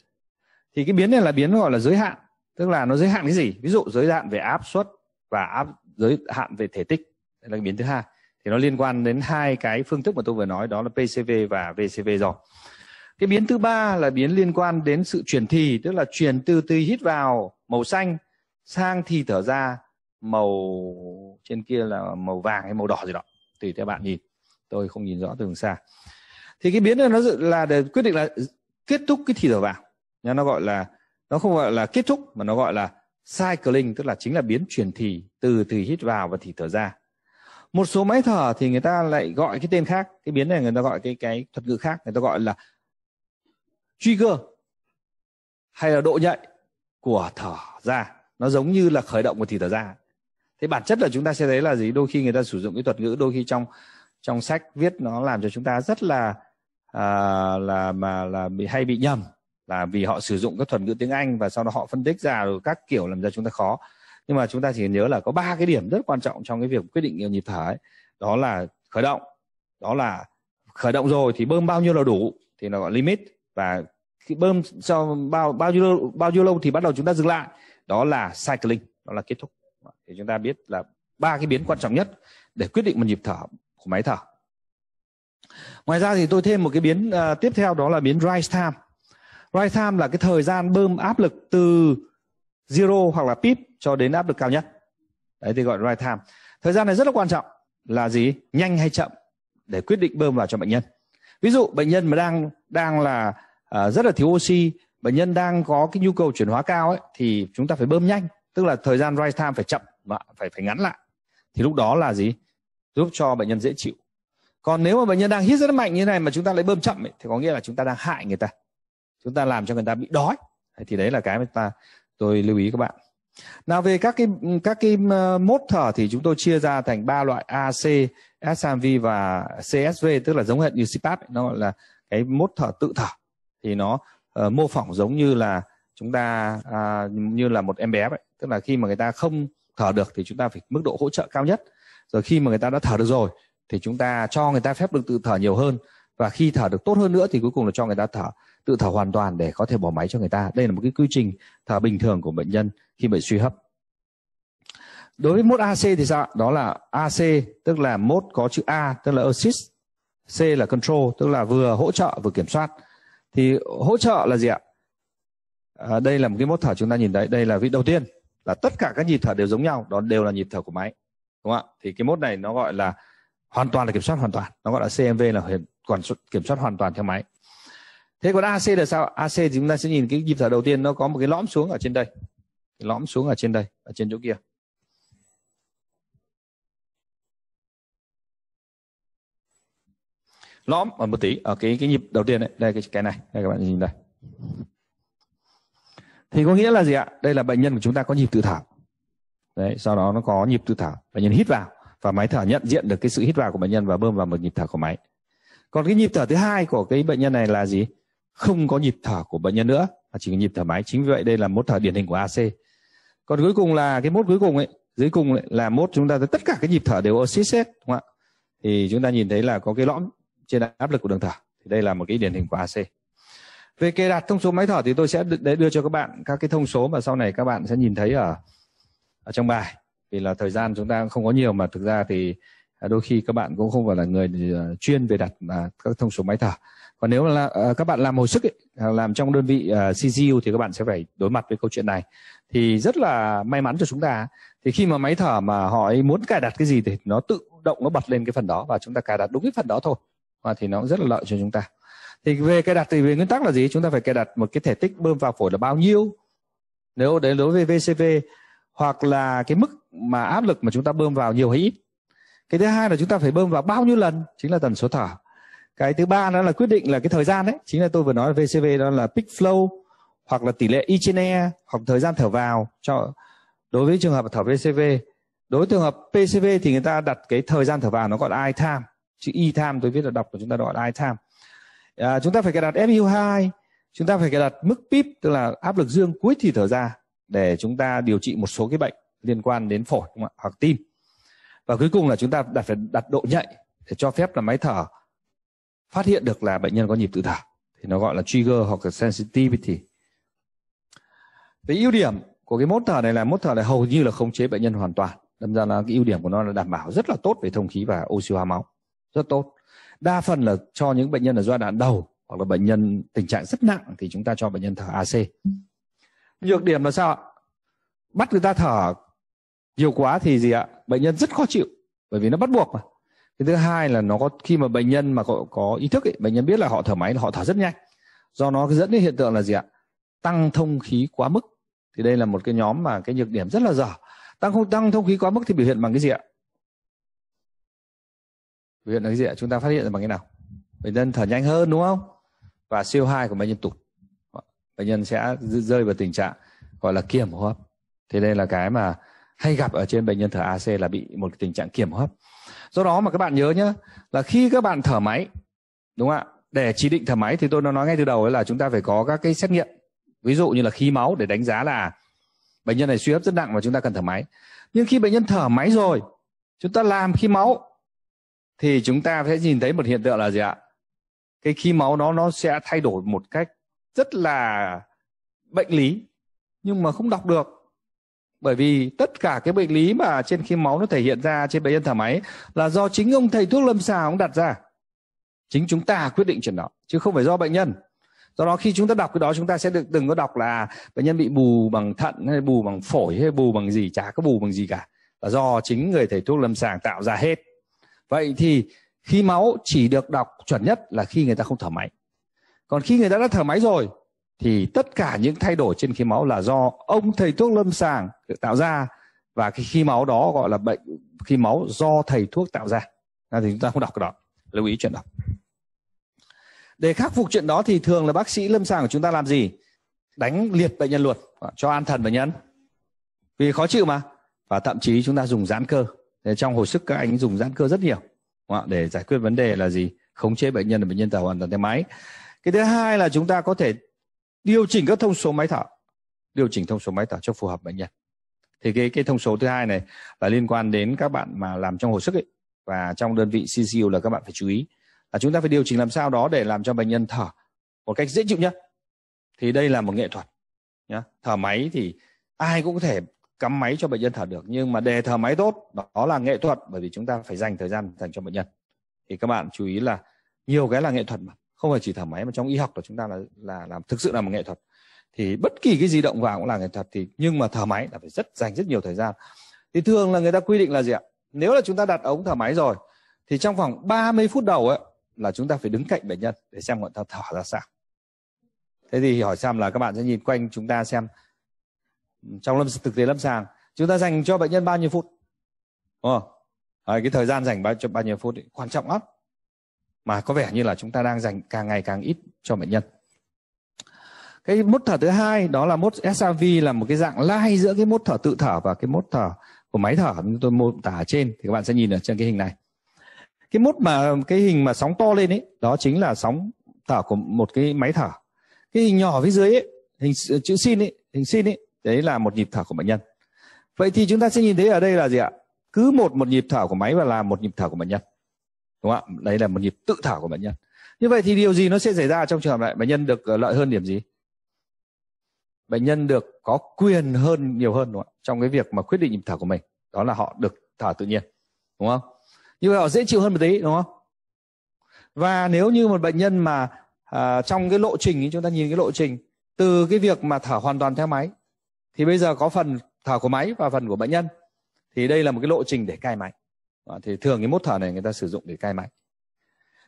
Speaker 1: thì cái biến này là biến gọi là giới hạn tức là nó giới hạn cái gì ví dụ giới hạn về áp suất và áp giới hạn về thể tích đây là cái biến thứ hai thì nó liên quan đến hai cái phương thức mà tôi vừa nói đó là PCV và VCV rồi cái biến thứ ba là biến liên quan đến sự chuyển thì tức là chuyển từ từ hít vào màu xanh sang thì thở ra màu trên kia là màu vàng hay màu đỏ gì đó tùy theo bạn nhìn tôi không nhìn rõ từ đường xa thì cái biến này nó là để quyết định là kết thúc cái thì thở vào Nhà nó gọi là nó không gọi là kết thúc mà nó gọi là cycling tức là chính là biến chuyển thì từ từ hít vào và thì thở ra một số máy thở thì người ta lại gọi cái tên khác cái biến này người ta gọi cái cái thuật ngữ khác người ta gọi là truy cơ hay là độ nhạy của thở ra nó giống như là khởi động của thì thở ra thế bản chất là chúng ta sẽ thấy là gì đôi khi người ta sử dụng cái thuật ngữ đôi khi trong trong sách viết nó làm cho chúng ta rất là à, là mà là bị hay bị nhầm là vì họ sử dụng các thuật ngữ tiếng Anh và sau đó họ phân tích ra rồi các kiểu làm cho chúng ta khó nhưng mà chúng ta chỉ nhớ là có ba cái điểm rất quan trọng trong cái việc quyết định nhịp thở ấy. đó là khởi động đó là khởi động rồi thì bơm bao nhiêu là đủ thì nó gọi limit và khi bơm sau bao bao nhiêu bao nhiêu lâu thì bắt đầu chúng ta dừng lại đó là cycling đó là kết thúc thì chúng ta biết là ba cái biến quan trọng nhất để quyết định một nhịp thở của máy thở ngoài ra thì tôi thêm một cái biến uh, tiếp theo đó là biến rise time rise time là cái thời gian bơm áp lực từ zero hoặc là pip cho đến áp lực cao nhất đấy thì gọi là rise time thời gian này rất là quan trọng là gì nhanh hay chậm để quyết định bơm vào cho bệnh nhân ví dụ bệnh nhân mà đang đang là uh, rất là thiếu oxy bệnh nhân đang có cái nhu cầu chuyển hóa cao ấy thì chúng ta phải bơm nhanh tức là thời gian rise time phải chậm và phải phải ngắn lại thì lúc đó là gì giúp cho bệnh nhân dễ chịu còn nếu mà bệnh nhân đang hít rất mạnh như thế này mà chúng ta lại bơm chậm ấy, thì có nghĩa là chúng ta đang hại người ta chúng ta làm cho người ta bị đói thì đấy là cái mà ta tôi lưu ý các bạn nào về các cái các cái ờ, mốt thở thì chúng tôi chia ra thành ba loại AC, SMV và CSV tức là giống hệt như CPAP nó gọi là cái mốt thở tự thở thì nó uh, mô phỏng giống như là chúng ta uh, như là một em bé vậy tức là khi mà người ta không thở được thì chúng ta phải mức độ hỗ trợ cao nhất rồi khi mà người ta đã thở được rồi thì chúng ta cho người ta phép được tự thở nhiều hơn và khi thở được tốt hơn nữa thì cuối cùng là cho người ta thở tự thở hoàn toàn để có thể bỏ máy cho người ta đây là một cái quy trình thở bình thường của bệnh nhân khi bệnh suy hấp đối với mốt AC thì sao đó là AC tức là mốt có chữ A tức là assist C là control tức là vừa hỗ trợ vừa kiểm soát thì hỗ trợ là gì ạ à, đây là một cái mốt thở chúng ta nhìn thấy đây là vị đầu tiên là tất cả các nhịp thở đều giống nhau đó đều là nhịp thở của máy đúng không ạ thì cái mốt này nó gọi là hoàn toàn là kiểm soát hoàn toàn nó gọi là cmv là quản kiểm soát hoàn toàn theo máy thế còn ac là sao ac thì chúng ta sẽ nhìn cái nhịp thở đầu tiên nó có một cái lõm xuống ở trên đây cái lõm xuống ở trên đây ở trên chỗ kia
Speaker 2: lõm ở ờ, một tí ở
Speaker 1: cái cái nhịp đầu tiên đấy đây cái cái này đây các bạn nhìn đây thì có nghĩa là gì ạ đây là bệnh nhân của chúng ta có nhịp tự thở đấy sau đó nó có nhịp tự thở bệnh nhân hít vào và máy thở nhận diện được cái sự hít vào của bệnh nhân và bơm vào một nhịp thở của máy còn cái nhịp thở thứ hai của cái bệnh nhân này là gì không có nhịp thở của bệnh nhân nữa mà chỉ có nhịp thở máy chính vì vậy đây là mốt thở điển hình của AC còn cuối cùng là cái mốt cuối cùng ấy dưới cùng ấy, là mốt chúng ta thấy tất cả cái nhịp thở đều oxy hết đúng không ạ thì chúng ta nhìn thấy là có cái lõm trên áp lực của đường thở thì đây là một cái điển hình của AC về kê đặt thông số máy thở thì tôi sẽ để đưa cho các bạn các cái thông số mà sau này các bạn sẽ nhìn thấy ở, ở trong bài vì là thời gian chúng ta không có nhiều mà thực ra thì à, đôi khi các bạn cũng không phải là người à, chuyên về đặt à, các thông số máy thở còn nếu là các bạn làm hồi sức ấy, làm trong đơn vị CGU thì các bạn sẽ phải đối mặt với câu chuyện này thì rất là may mắn cho chúng ta thì khi mà máy thở mà họ muốn cài đặt cái gì thì nó tự động nó bật lên cái phần đó và chúng ta cài đặt đúng cái phần đó thôi và thì nó cũng rất là lợi cho chúng ta thì về cài đặt thì về nguyên tắc là gì chúng ta phải cài đặt một cái thể tích bơm vào phổi là bao nhiêu nếu đến đối với VCV hoặc là cái mức mà áp lực mà chúng ta bơm vào nhiều hay ít cái thứ hai là chúng ta phải bơm vào bao nhiêu lần chính là tần số thở cái thứ ba đó là quyết định là cái thời gian đấy chính là tôi vừa nói là VCV đó là peak flow hoặc là tỷ lệ y trên e hoặc thời gian thở vào cho đối với trường hợp thở VCV đối với trường hợp PCV thì người ta đặt cái thời gian thở vào nó gọi là i time chữ i e time tôi viết là đọc của chúng ta gọi là i time à, chúng ta phải cài đặt FU2 chúng ta phải cài đặt mức PIP tức là áp lực dương cuối thì thở ra để chúng ta điều trị một số cái bệnh liên quan đến phổi không ạ? hoặc tim và cuối cùng là chúng ta đặt phải đặt độ nhạy để cho phép là máy thở phát hiện được là bệnh nhân có nhịp tự thở thì nó gọi là trigger hoặc là sensitivity về ưu điểm của cái mốt thở này là mốt thở này hầu như là không chế bệnh nhân hoàn toàn đâm ra là cái ưu điểm của nó là đảm bảo rất là tốt về thông khí và oxy hóa máu rất tốt đa phần là cho những bệnh nhân ở giai đoạn đầu hoặc là bệnh nhân tình trạng rất nặng thì chúng ta cho bệnh nhân thở AC nhược điểm là sao ạ bắt người ta thở nhiều quá thì gì ạ bệnh nhân rất khó chịu bởi vì nó bắt buộc mà cái thứ hai là nó có khi mà bệnh nhân mà có, có ý thức ấy, bệnh nhân biết là họ thở máy là họ thở rất nhanh do nó dẫn đến hiện tượng là gì ạ tăng thông khí quá mức thì đây là một cái nhóm mà cái nhược điểm rất là dở tăng không tăng thông khí quá mức thì biểu hiện bằng cái gì ạ biểu hiện là cái gì ạ chúng ta phát hiện bằng cái nào bệnh nhân thở nhanh hơn đúng không và CO2 của bệnh nhân tụt bệnh nhân sẽ rơi vào tình trạng gọi là kiềm hô hấp thế đây là cái mà hay gặp ở trên bệnh nhân thở AC là bị một tình trạng kiềm hô hấp do đó mà các bạn nhớ nhé là khi các bạn thở máy đúng không ạ để chỉ định thở máy thì tôi đã nói ngay từ đầu là chúng ta phải có các cái xét nghiệm ví dụ như là khí máu để đánh giá là bệnh nhân này suy hấp rất nặng và chúng ta cần thở máy nhưng khi bệnh nhân thở máy rồi chúng ta làm khí máu thì chúng ta sẽ nhìn thấy một hiện tượng là gì ạ cái khí máu nó nó sẽ thay đổi một cách rất là bệnh lý nhưng mà không đọc được bởi vì tất cả cái bệnh lý mà trên khí máu nó thể hiện ra trên bệnh nhân thở máy là do chính ông thầy thuốc lâm sàng ông đặt ra chính chúng ta quyết định chuyện đó chứ không phải do bệnh nhân do đó khi chúng ta đọc cái đó chúng ta sẽ được đừng có đọc là bệnh nhân bị bù bằng thận hay bù bằng phổi hay bù bằng gì chả có bù bằng gì cả là do chính người thầy thuốc lâm sàng tạo ra hết vậy thì khi máu chỉ được đọc chuẩn nhất là khi người ta không thở máy còn khi người ta đã thở máy rồi thì tất cả những thay đổi trên khí máu là do ông thầy thuốc lâm sàng tạo ra và cái khí máu đó gọi là bệnh khí máu do thầy thuốc tạo ra à, thì chúng ta không đọc cái đó lưu ý chuyện đó để khắc phục chuyện đó thì thường là bác sĩ lâm sàng của chúng ta làm gì đánh liệt bệnh nhân luật cho an thần bệnh nhân vì khó chịu mà và thậm chí chúng ta dùng giãn cơ Thế trong hồi sức các anh dùng giãn cơ rất nhiều để giải quyết vấn đề là gì khống chế bệnh nhân là bệnh nhân thở hoàn toàn theo máy cái thứ hai là chúng ta có thể điều chỉnh các thông số máy thở điều chỉnh thông số máy thở cho phù hợp bệnh nhân thì cái cái thông số thứ hai này là liên quan đến các bạn mà làm trong hồi sức ấy và trong đơn vị CCU là các bạn phải chú ý là chúng ta phải điều chỉnh làm sao đó để làm cho bệnh nhân thở một cách dễ chịu nhất thì đây là một nghệ thuật nhá thở máy thì ai cũng có thể cắm máy cho bệnh nhân thở được nhưng mà để thở máy tốt đó là nghệ thuật bởi vì chúng ta phải dành thời gian dành cho bệnh nhân thì các bạn chú ý là nhiều cái là nghệ thuật mà không phải chỉ thở máy mà trong y học của chúng ta là là làm thực sự là một nghệ thuật thì bất kỳ cái di động vào cũng là nghệ thuật thì nhưng mà thở máy là phải rất dành rất nhiều thời gian thì thường là người ta quy định là gì ạ nếu là chúng ta đặt ống thở máy rồi thì trong vòng 30 phút đầu ấy là chúng ta phải đứng cạnh bệnh nhân để xem người ta thở ra sao thế thì hỏi xem là các bạn sẽ nhìn quanh chúng ta xem trong lâm thực tế lâm sàng chúng ta dành cho bệnh nhân bao nhiêu phút đúng ờ, không à, cái thời gian dành bao cho bao nhiêu phút ấy, quan trọng lắm mà có vẻ như là chúng ta đang dành càng ngày càng ít cho bệnh nhân cái mốt thở thứ hai đó là mốt SAV là một cái dạng lai giữa cái mốt thở tự thở và cái mốt thở của máy thở như tôi mô tả ở trên thì các bạn sẽ nhìn ở trên cái hình này cái mốt mà cái hình mà sóng to lên ấy đó chính là sóng thở của một cái máy thở cái hình nhỏ phía dưới ấy hình chữ xin ấy hình xin ấy đấy là một nhịp thở của bệnh nhân vậy thì chúng ta sẽ nhìn thấy ở đây là gì ạ cứ một một nhịp thở của máy và làm một nhịp thở của bệnh nhân đúng không ạ đấy là một nhịp tự thở của bệnh nhân như vậy thì điều gì nó sẽ xảy ra trong trường hợp này bệnh nhân được ờ, lợi hơn điểm gì bệnh nhân được có quyền hơn nhiều hơn đúng không? trong cái việc mà quyết định nhịp thở của mình đó là họ được thở tự nhiên đúng không như vậy họ dễ chịu hơn một tí đúng không và nếu như một bệnh nhân mà à, trong cái lộ trình chúng ta nhìn cái lộ trình từ cái việc mà thở hoàn toàn theo máy thì bây giờ có phần thở của máy và phần của bệnh nhân thì đây là một cái lộ trình để cai máy à, thì thường cái mốt thở này người ta sử dụng để cai máy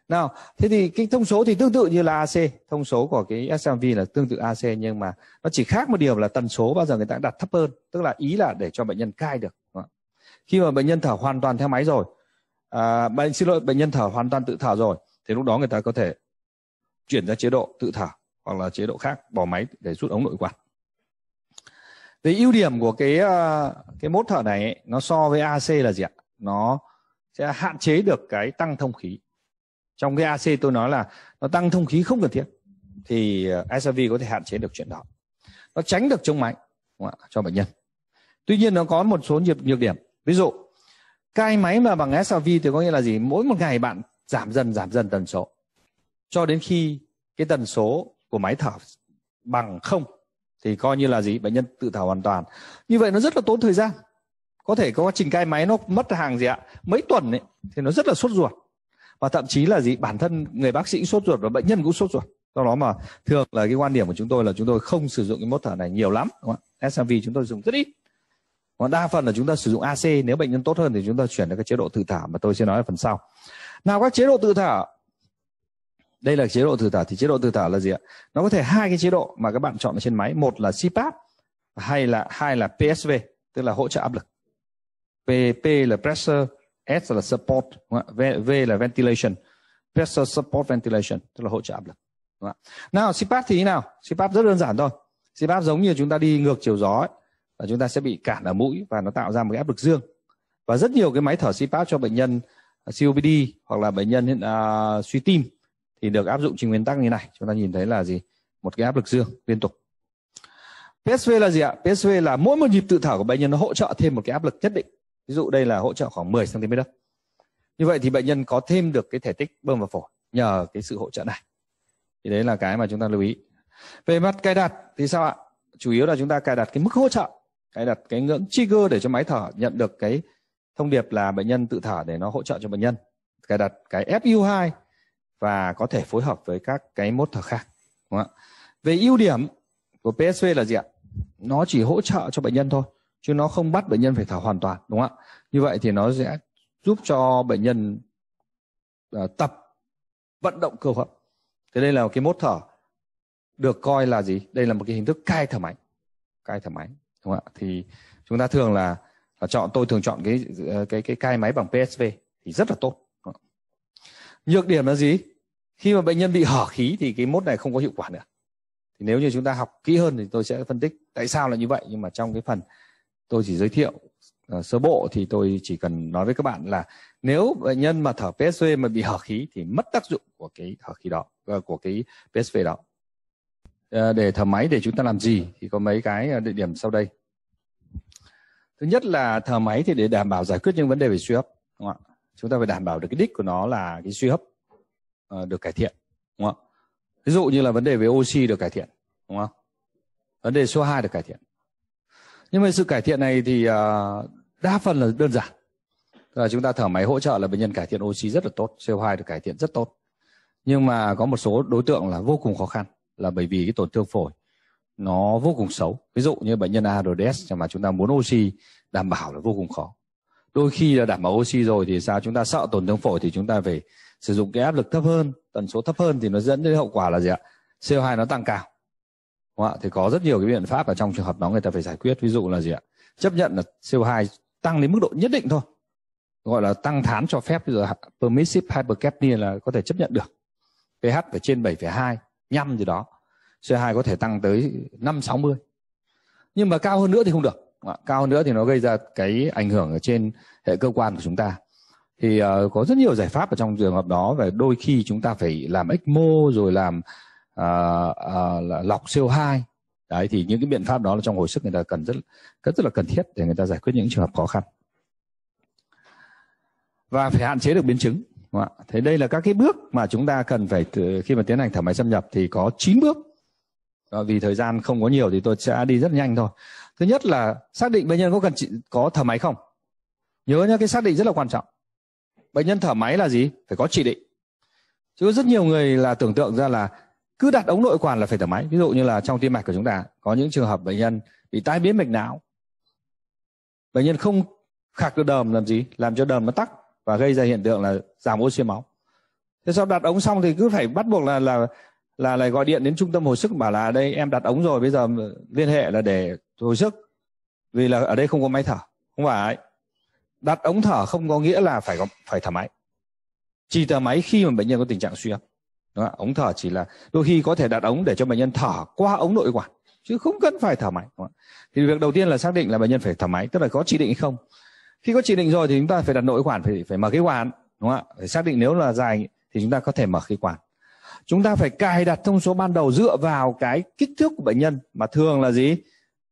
Speaker 1: nào thế thì cái thông số thì tương tự như là AC thông số của cái SMV là tương tự AC nhưng mà nó chỉ khác một điều là tần số bao giờ người ta đặt thấp hơn tức là ý là để cho bệnh nhân cai được khi mà bệnh nhân thở hoàn toàn theo máy rồi à, bệnh xin lỗi bệnh nhân thở hoàn toàn tự thở rồi thì lúc đó người ta có thể chuyển ra chế độ tự thở hoặc là chế độ khác bỏ máy để rút ống nội quản về ưu điểm của cái ờ, cái mốt thở này ấy, nó so với AC là gì ạ? Nó sẽ hạn chế được cái tăng thông khí. Trong cái AC tôi nói là nó tăng thông khí không cần thiết thì ờ, SRV có thể hạn chế được chuyện đó. Nó tránh được chống máy cho bệnh nhân. Tuy nhiên nó có một số nhược, nhược điểm. Ví dụ cai máy mà bằng SRV thì có nghĩa là gì? Mỗi một ngày bạn giảm dần giảm dần tần số cho đến khi cái tần số của máy thở bằng không thì coi như là gì bệnh nhân tự thở hoàn toàn như vậy nó rất là tốn thời gian có thể có quá trình cai máy nó mất hàng gì ạ mấy tuần ấy, thì nó rất là sốt ruột và thậm chí là gì bản thân người bác sĩ cũng sốt ruột và bệnh nhân cũng sốt ruột do đó mà thường là cái quan điểm của chúng tôi là chúng tôi không sử dụng cái mốt thở này nhiều lắm đúng SMV chúng tôi dùng rất ít còn đa phần là chúng ta sử dụng AC nếu bệnh nhân tốt hơn thì chúng ta chuyển đến cái chế độ tự thở mà tôi sẽ nói ở phần sau nào các chế độ tự thở đây là chế độ từ tả thì chế độ từ tả là gì ạ nó có thể hai cái chế độ mà các bạn chọn ở trên máy một là CPAP hay là hai là PSV tức là hỗ trợ áp lực P, P là pressure S là support v, v là ventilation pressure support ventilation tức là hỗ trợ áp lực đúng không nào CPAP thì như nào CPAP rất đơn giản thôi CPAP giống như chúng ta đi ngược chiều gió ấy, là chúng ta sẽ bị cản ở mũi và nó tạo ra một cái áp lực dương và rất nhiều cái máy thở CPAP cho bệnh nhân COPD hoặc là bệnh nhân uh, suy tim thì được áp dụng trên nguyên tắc như này chúng ta nhìn thấy là gì một cái áp lực dương liên tục PSV là gì ạ PSV là mỗi một nhịp tự thở của bệnh nhân nó hỗ trợ thêm một cái áp lực nhất định ví dụ đây là hỗ trợ khoảng 10 cm đất như vậy thì bệnh nhân có thêm được cái thể tích bơm vào phổi nhờ cái sự hỗ trợ này thì đấy là cái mà chúng ta lưu ý về mặt cài đặt thì sao ạ chủ yếu là chúng ta cài đặt cái mức hỗ trợ cài đặt cái ngưỡng trigger để cho máy thở nhận được cái thông điệp là bệnh nhân tự thở để nó hỗ trợ cho bệnh nhân cài đặt cái FU2 và có thể phối hợp với các cái mốt thở khác đúng không ạ về ưu điểm của PSV là gì ạ nó chỉ hỗ trợ cho bệnh nhân thôi chứ nó không bắt bệnh nhân phải thở hoàn toàn đúng không ạ như vậy thì nó sẽ giúp cho bệnh nhân uh, tập vận động cơ hội thế đây là cái mốt thở được coi là gì đây là một cái hình thức cai thở máy cai thở máy đúng không ạ thì chúng ta thường là, là chọn tôi thường chọn cái ờ, cái cái cai máy bằng PSV thì rất là tốt nhược điểm là gì khi mà bệnh nhân bị hở khí thì cái mốt này không có hiệu quả nữa thì nếu như chúng ta học kỹ hơn thì tôi sẽ phân tích tại sao là như vậy nhưng mà trong cái phần tôi chỉ giới thiệu uh, sơ bộ thì tôi chỉ cần nói với các bạn là nếu bệnh nhân mà thở PSV mà bị hở khí thì mất tác dụng của cái hở khí đó uh, của cái PSV đó uh, để thở máy để chúng ta làm gì thì có mấy cái địa điểm sau đây thứ nhất là thở máy thì để đảm bảo giải quyết những vấn đề về suy hấp đúng không ạ chúng ta phải đảm bảo được cái đích của nó là cái suy hấp Ờ, được cải thiện đúng không ví dụ như là vấn đề về oxy được cải thiện đúng không vấn đề số 2 được cải thiện nhưng mà sự cải thiện này thì ờ, đa phần là đơn giản là chúng ta thở máy hỗ trợ là bệnh nhân cải thiện oxy rất là tốt CO2 được cải thiện rất tốt nhưng mà có một số đối tượng là vô cùng khó khăn là bởi vì cái tổn thương phổi nó vô cùng xấu ví dụ như bệnh nhân ARDS mà chúng ta muốn oxy đảm bảo là vô cùng khó đôi khi là đảm bảo oxy rồi thì sao chúng ta sợ tổn thương phổi thì chúng ta phải sử dụng cái áp lực thấp hơn tần số thấp hơn thì nó dẫn đến hậu quả là gì ạ CO2 nó tăng cao đúng không ạ thì có rất nhiều cái biện pháp ở trong trường hợp đó người ta phải giải quyết ví dụ là gì ạ chấp nhận là CO2 tăng đến mức độ nhất định thôi gọi là tăng thán cho phép bây giờ permissive hypercapnia là có thể chấp nhận được pH phải trên 7,2 nhăm gì đó CO2 có thể tăng tới 5 60 nhưng mà cao hơn nữa thì không được cao hơn nữa thì nó gây ra cái ảnh hưởng ở trên hệ cơ quan của chúng ta thì uh, có rất nhiều giải pháp ở trong trường hợp đó và đôi khi chúng ta phải làm ECMO rồi làm uh, uh, lọc CO2 đấy thì những cái biện pháp đó là trong hồi sức người ta cần rất rất là cần thiết để người ta giải quyết những trường hợp khó khăn và phải hạn chế được biến chứng đúng không ạ? Thế đây là các cái bước mà chúng ta cần phải khi mà tiến hành thở máy xâm nhập thì có 9 bước. vì thời gian không có nhiều thì tôi sẽ đi rất nhanh thôi. Thứ nhất là xác định bệnh nhân có cần có thở máy không. Nhớ nhá cái xác định rất là quan trọng bệnh nhân thở máy là gì phải có chỉ định chứ rất nhiều người là tưởng tượng ra là cứ đặt ống nội quản là phải thở máy ví dụ như là trong tim mạch của chúng ta có những trường hợp bệnh nhân bị tai biến mạch não bệnh nhân không khạc được đờm làm gì làm cho đờm nó tắc và gây ra hiện tượng là giảm oxy máu thế sau đặt ống xong thì cứ phải bắt buộc là là là lại gọi điện đến trung tâm hồi sức bảo là à đây em đặt ống rồi bây giờ liên hệ là để hồi sức vì là ở đây không có máy thở không phải đặt ống thở không có nghĩa là phải có, phải thở máy chỉ thở máy khi mà bệnh nhân có tình trạng suy âm Đúng không? ống thở chỉ là đôi khi có thể đặt ống để cho bệnh nhân thở qua ống nội quản chứ không cần phải thở máy Đúng không? thì việc đầu tiên là xác định là bệnh nhân phải thở máy tức là có chỉ định hay không khi có chỉ định rồi thì chúng ta phải đặt nội quản phải phải mở khí quản đúng không ạ phải xác định nếu là dài thì chúng ta có thể mở khí quản chúng ta phải cài đặt thông số ban đầu dựa vào cái kích thước của bệnh nhân mà thường là gì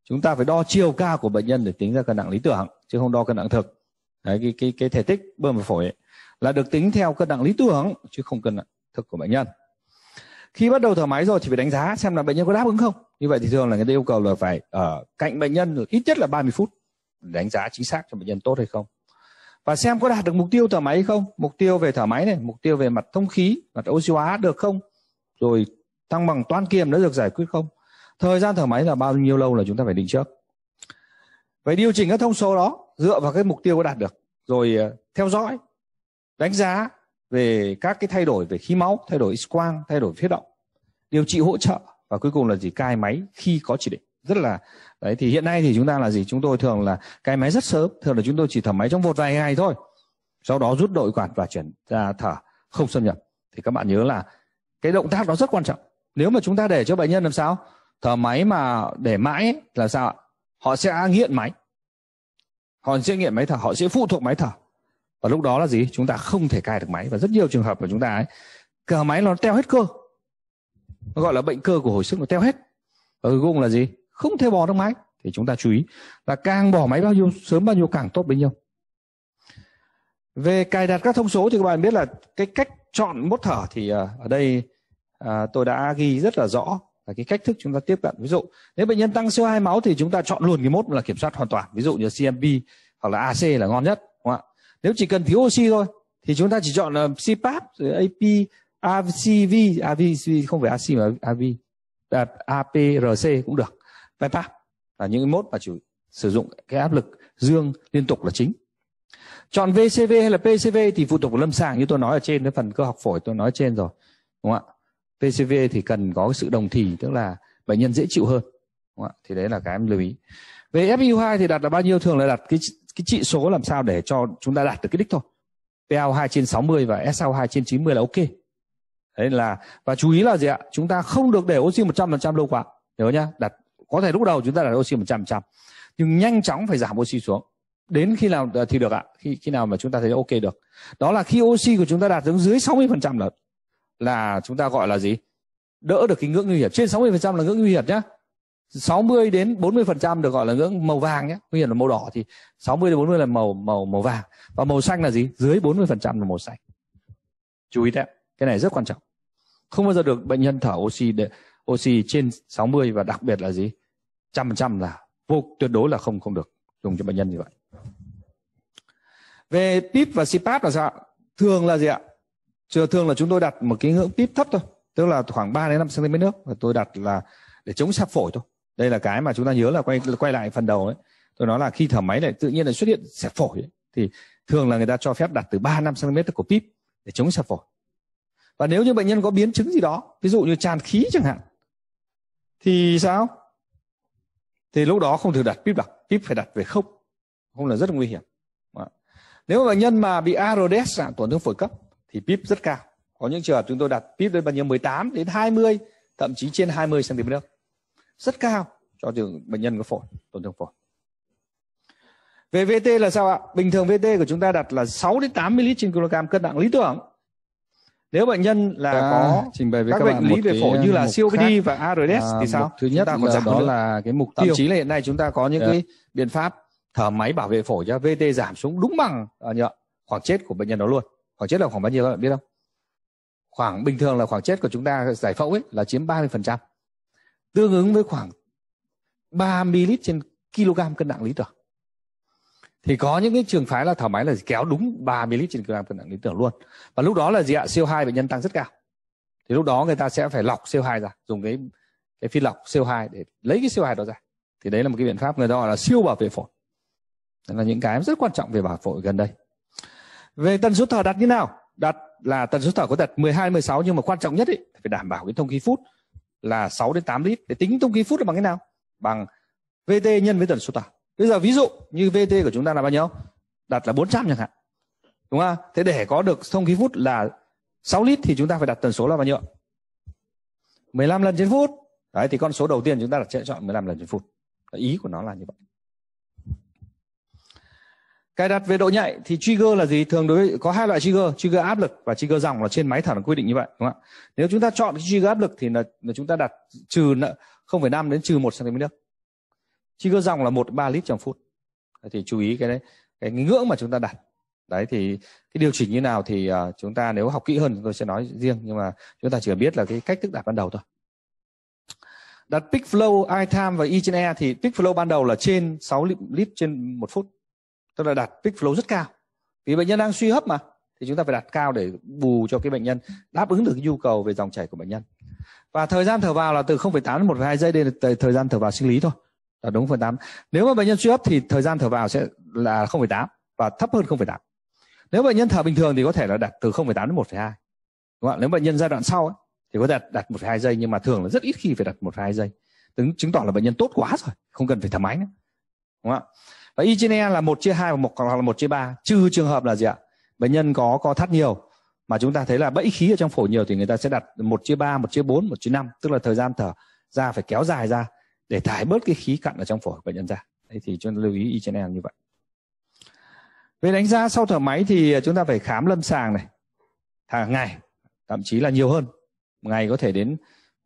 Speaker 1: chúng ta phải đo chiều cao của bệnh nhân để tính ra cân nặng lý tưởng chứ không đo cân nặng thực Đấy, cái, cái, cái thể tích bơm vào phổi ấy, là được tính theo cân nặng lý tưởng chứ không cân nặng thực của bệnh nhân khi bắt đầu thở máy rồi thì phải đánh giá xem là bệnh nhân có đáp ứng không như vậy thì thường là người ta yêu cầu là phải ở cạnh bệnh nhân ít nhất là 30 phút để đánh giá chính xác cho bệnh nhân tốt hay không và xem có đạt được mục tiêu thở máy hay không mục tiêu về thở máy này mục tiêu về mặt thông khí mặt oxy hóa được không rồi thăng bằng toan kiềm đã được giải quyết không thời gian thở máy là bao nhiêu lâu là chúng ta phải định trước phải điều chỉnh các thông số đó dựa vào cái mục tiêu có đạt được rồi ờ, theo dõi đánh giá về các cái thay đổi về khí máu thay đổi x quang thay đổi huyết động điều trị hỗ trợ và cuối cùng là gì cai máy khi có chỉ định rất là đấy thì hiện nay thì chúng ta là gì chúng tôi thường là cai máy rất sớm thường là chúng tôi chỉ thở máy trong một vài ngày thôi sau đó rút đội quạt và chuyển ra thở không xâm nhập thì các bạn nhớ là cái động tác đó rất quan trọng nếu mà chúng ta để cho bệnh nhân làm sao thở máy mà để mãi là sao ạ họ sẽ nghiện máy Họ sẽ nghiện máy thở, họ sẽ phụ thuộc máy thở. Và lúc đó là gì? Chúng ta không thể cai được máy và rất nhiều trường hợp của chúng ta ấy, cờ máy nó teo hết cơ. Nó gọi là bệnh cơ của hồi sức nó teo hết. Và cuối cùng là gì? Không thể bỏ được máy. Thì chúng ta chú ý là càng bỏ máy bao nhiêu sớm bao nhiêu càng tốt bấy nhiêu. Về cài đặt các thông số thì các bạn biết là cái cách chọn mốt thở thì à, ở đây à, tôi đã ghi rất là rõ là cái cách thức chúng ta tiếp cận ví dụ nếu bệnh nhân tăng CO2 máu thì chúng ta chọn luôn cái mốt là kiểm soát hoàn toàn ví dụ như CMB hoặc là AC là ngon nhất đúng không ạ nếu chỉ cần thiếu oxy thôi thì chúng ta chỉ chọn là ờ, CPAP rồi AP ACV AVCV không phải AC mà AV à, APRC cũng được PAP là những cái mốt mà chủ sử dụng cái áp lực dương liên tục là chính chọn VCV hay là PCV thì phụ thuộc vào lâm sàng như tôi nói ở trên cái phần cơ học phổi tôi nói trên rồi đúng không ạ PCV thì cần có sự đồng thì tức là bệnh nhân dễ chịu hơn đúng không? thì đấy là cái em lưu ý về FiU2 e thì đặt là bao nhiêu thường là đặt cái cái trị số làm sao để cho chúng ta đạt được cái đích thôi PAO2 e trên 60 và SAO2 e trên 90 là ok đấy là và chú ý là gì ạ chúng ta không được để oxy 100% lâu quá nhớ nhá đặt có thể lúc đầu chúng ta đặt oxy 100% nhưng nhanh chóng phải giảm oxy xuống đến khi nào à, thì được ạ khi khi nào mà chúng ta thấy ok được đó là khi oxy của chúng ta đạt xuống dưới 60% là là chúng ta gọi là gì đỡ được cái ngưỡng nguy hiểm trên 60% là ngưỡng nguy hiểm nhé 60 đến 40% được gọi là ngưỡng màu vàng nhé nguy hiểm là màu đỏ thì 60 đến 40 là màu màu màu vàng và màu xanh là gì dưới 40% là màu xanh chú ý đấy cái này rất quan trọng không bao giờ được bệnh nhân thở oxy để oxy trên 60 và đặc biệt là gì trăm phần trăm là vô tuyệt đối là không không được dùng cho bệnh nhân như vậy về PIP và CPAP là sao thường là gì ạ chưa thường là chúng tôi đặt một cái ngưỡng pip thấp thôi tức là khoảng 3 đến 5 cm nước và tôi đặt là để chống sạc phổi thôi đây là cái mà chúng ta nhớ là quay quay lại phần đầu ấy tôi nói là khi thở máy lại tự nhiên là xuất hiện sạc phổi ấy. thì thường là người ta cho phép đặt từ 3 5 cm của pip để chống sạc phổi và nếu như bệnh nhân có biến chứng gì đó ví dụ như tràn khí chẳng hạn thì sao thì lúc đó không thể đặt pip đặt pip phải đặt về không không là rất nguy hiểm nếu mà bệnh nhân mà bị ARDS tổn thương phổi cấp thì pip rất cao có những trường hợp chúng tôi đặt pip lên bao nhiêu 18 đến 20 thậm chí trên 20 cm nước rất cao cho trường bệnh nhân có phổi tổn thương phổi về VT là sao ạ? Bình thường VT của chúng ta đặt là 6 đến 8 ml trên kg cân nặng lý tưởng. Nếu bệnh nhân là à, có trình bày với các, các bệnh lý về phổi như là COPD khác. và ARDS à, thì sao? Thứ nhất chúng ta là đó nữa. là cái mục tiêu. Thậm chí là hiện nay chúng ta có những yeah. Dạ. cái biện pháp thở máy bảo vệ phổi cho VT giảm xuống đúng bằng à, nhờ, khoảng chết của bệnh nhân đó luôn khoảng chết là khoảng bao nhiêu các bạn biết không khoảng bình thường là khoảng chết của chúng ta giải phẫu ấy là chiếm 30% tương ứng với khoảng 3 ml trên kg cân nặng lý tưởng thì có những cái trường phái là thở máy là kéo đúng 3 ml trên kg cân nặng lý tưởng luôn và lúc đó là gì ạ CO2 bệnh nhân tăng rất cao thì lúc đó người ta sẽ phải lọc CO2 ra dùng cái cái phi lọc CO2 để lấy cái CO2 đó ra thì đấy là một cái biện pháp người ta gọi là siêu bảo vệ phổi đó là những cái rất quan trọng về bảo phổi gần đây về tần số thở đặt như nào? Đặt là tần số thở có đặt 12 16 nhưng mà quan trọng nhất ấy, phải đảm bảo cái thông khí phút là 6 đến 8 lít để tính thông khí phút là bằng cái nào? Bằng VT nhân với tần số thở. Bây giờ ví dụ như VT của chúng ta là bao nhiêu? Đặt là 400 chẳng hạn. Đúng không? Thế để có được thông khí phút là 6 lít thì chúng ta phải đặt tần số là bao nhiêu? 15 lần trên phút. Đấy thì con số đầu tiên chúng ta đặt sẽ chọn 15 lần trên phút. Ý của nó là như vậy cài đặt về độ nhạy thì trigger là gì thường đối với, có hai loại trigger trigger áp lực và trigger dòng là trên máy thẳng quy định như vậy đúng không ạ nếu chúng ta chọn cái trigger áp lực thì là, là chúng ta đặt trừ 0,5 đến trừ 1 cm nước trigger dòng là 1 3 lít trong phút thì chú ý cái đấy cái ngưỡng mà chúng ta đặt đấy thì cái điều chỉnh như nào thì uh, chúng ta nếu học kỹ hơn tôi sẽ nói riêng nhưng mà chúng ta chỉ biết là cái cách thức đặt ban đầu thôi đặt peak flow i time và e trên e thì peak flow ban đầu là trên 6 lít trên một phút tức là đặt peak flow rất cao vì bệnh nhân đang suy hấp mà thì chúng ta phải đặt cao để bù cho cái bệnh nhân đáp ứng được cái nhu cầu về dòng chảy của bệnh nhân và thời gian thở vào là từ 0,8 đến 1,2 giây đây là thời gian thở vào sinh lý thôi là đúng 0,8 nếu mà bệnh nhân suy hấp thì thời gian thở vào sẽ là 0,8 và thấp hơn 0,8 nếu bệnh nhân thở bình thường thì có thể là đặt từ 0,8 đến 1,2 đúng không? nếu bệnh nhân giai đoạn sau ấy, thì có thể đặt, 1,2 giây nhưng mà thường là rất ít khi phải đặt 1,2 giây chứng tỏ là bệnh nhân tốt quá rồi không cần phải thở máy nữa đúng không ạ và Ichine là một chia hai và một hoặc là một chia ba trừ trường hợp là gì ạ bệnh nhân có co thắt nhiều mà chúng ta thấy là bẫy khí ở trong phổi nhiều thì người ta sẽ đặt một chia ba một chia bốn một chia năm tức là thời gian thở ra phải kéo dài ra để thải bớt cái khí cặn ở trong phổi bệnh nhân ra Đấy thì chúng ta lưu ý Ichine như vậy về đánh giá sau thở máy thì chúng ta phải khám lâm sàng này hàng ngày thậm chí là nhiều hơn ngày có thể đến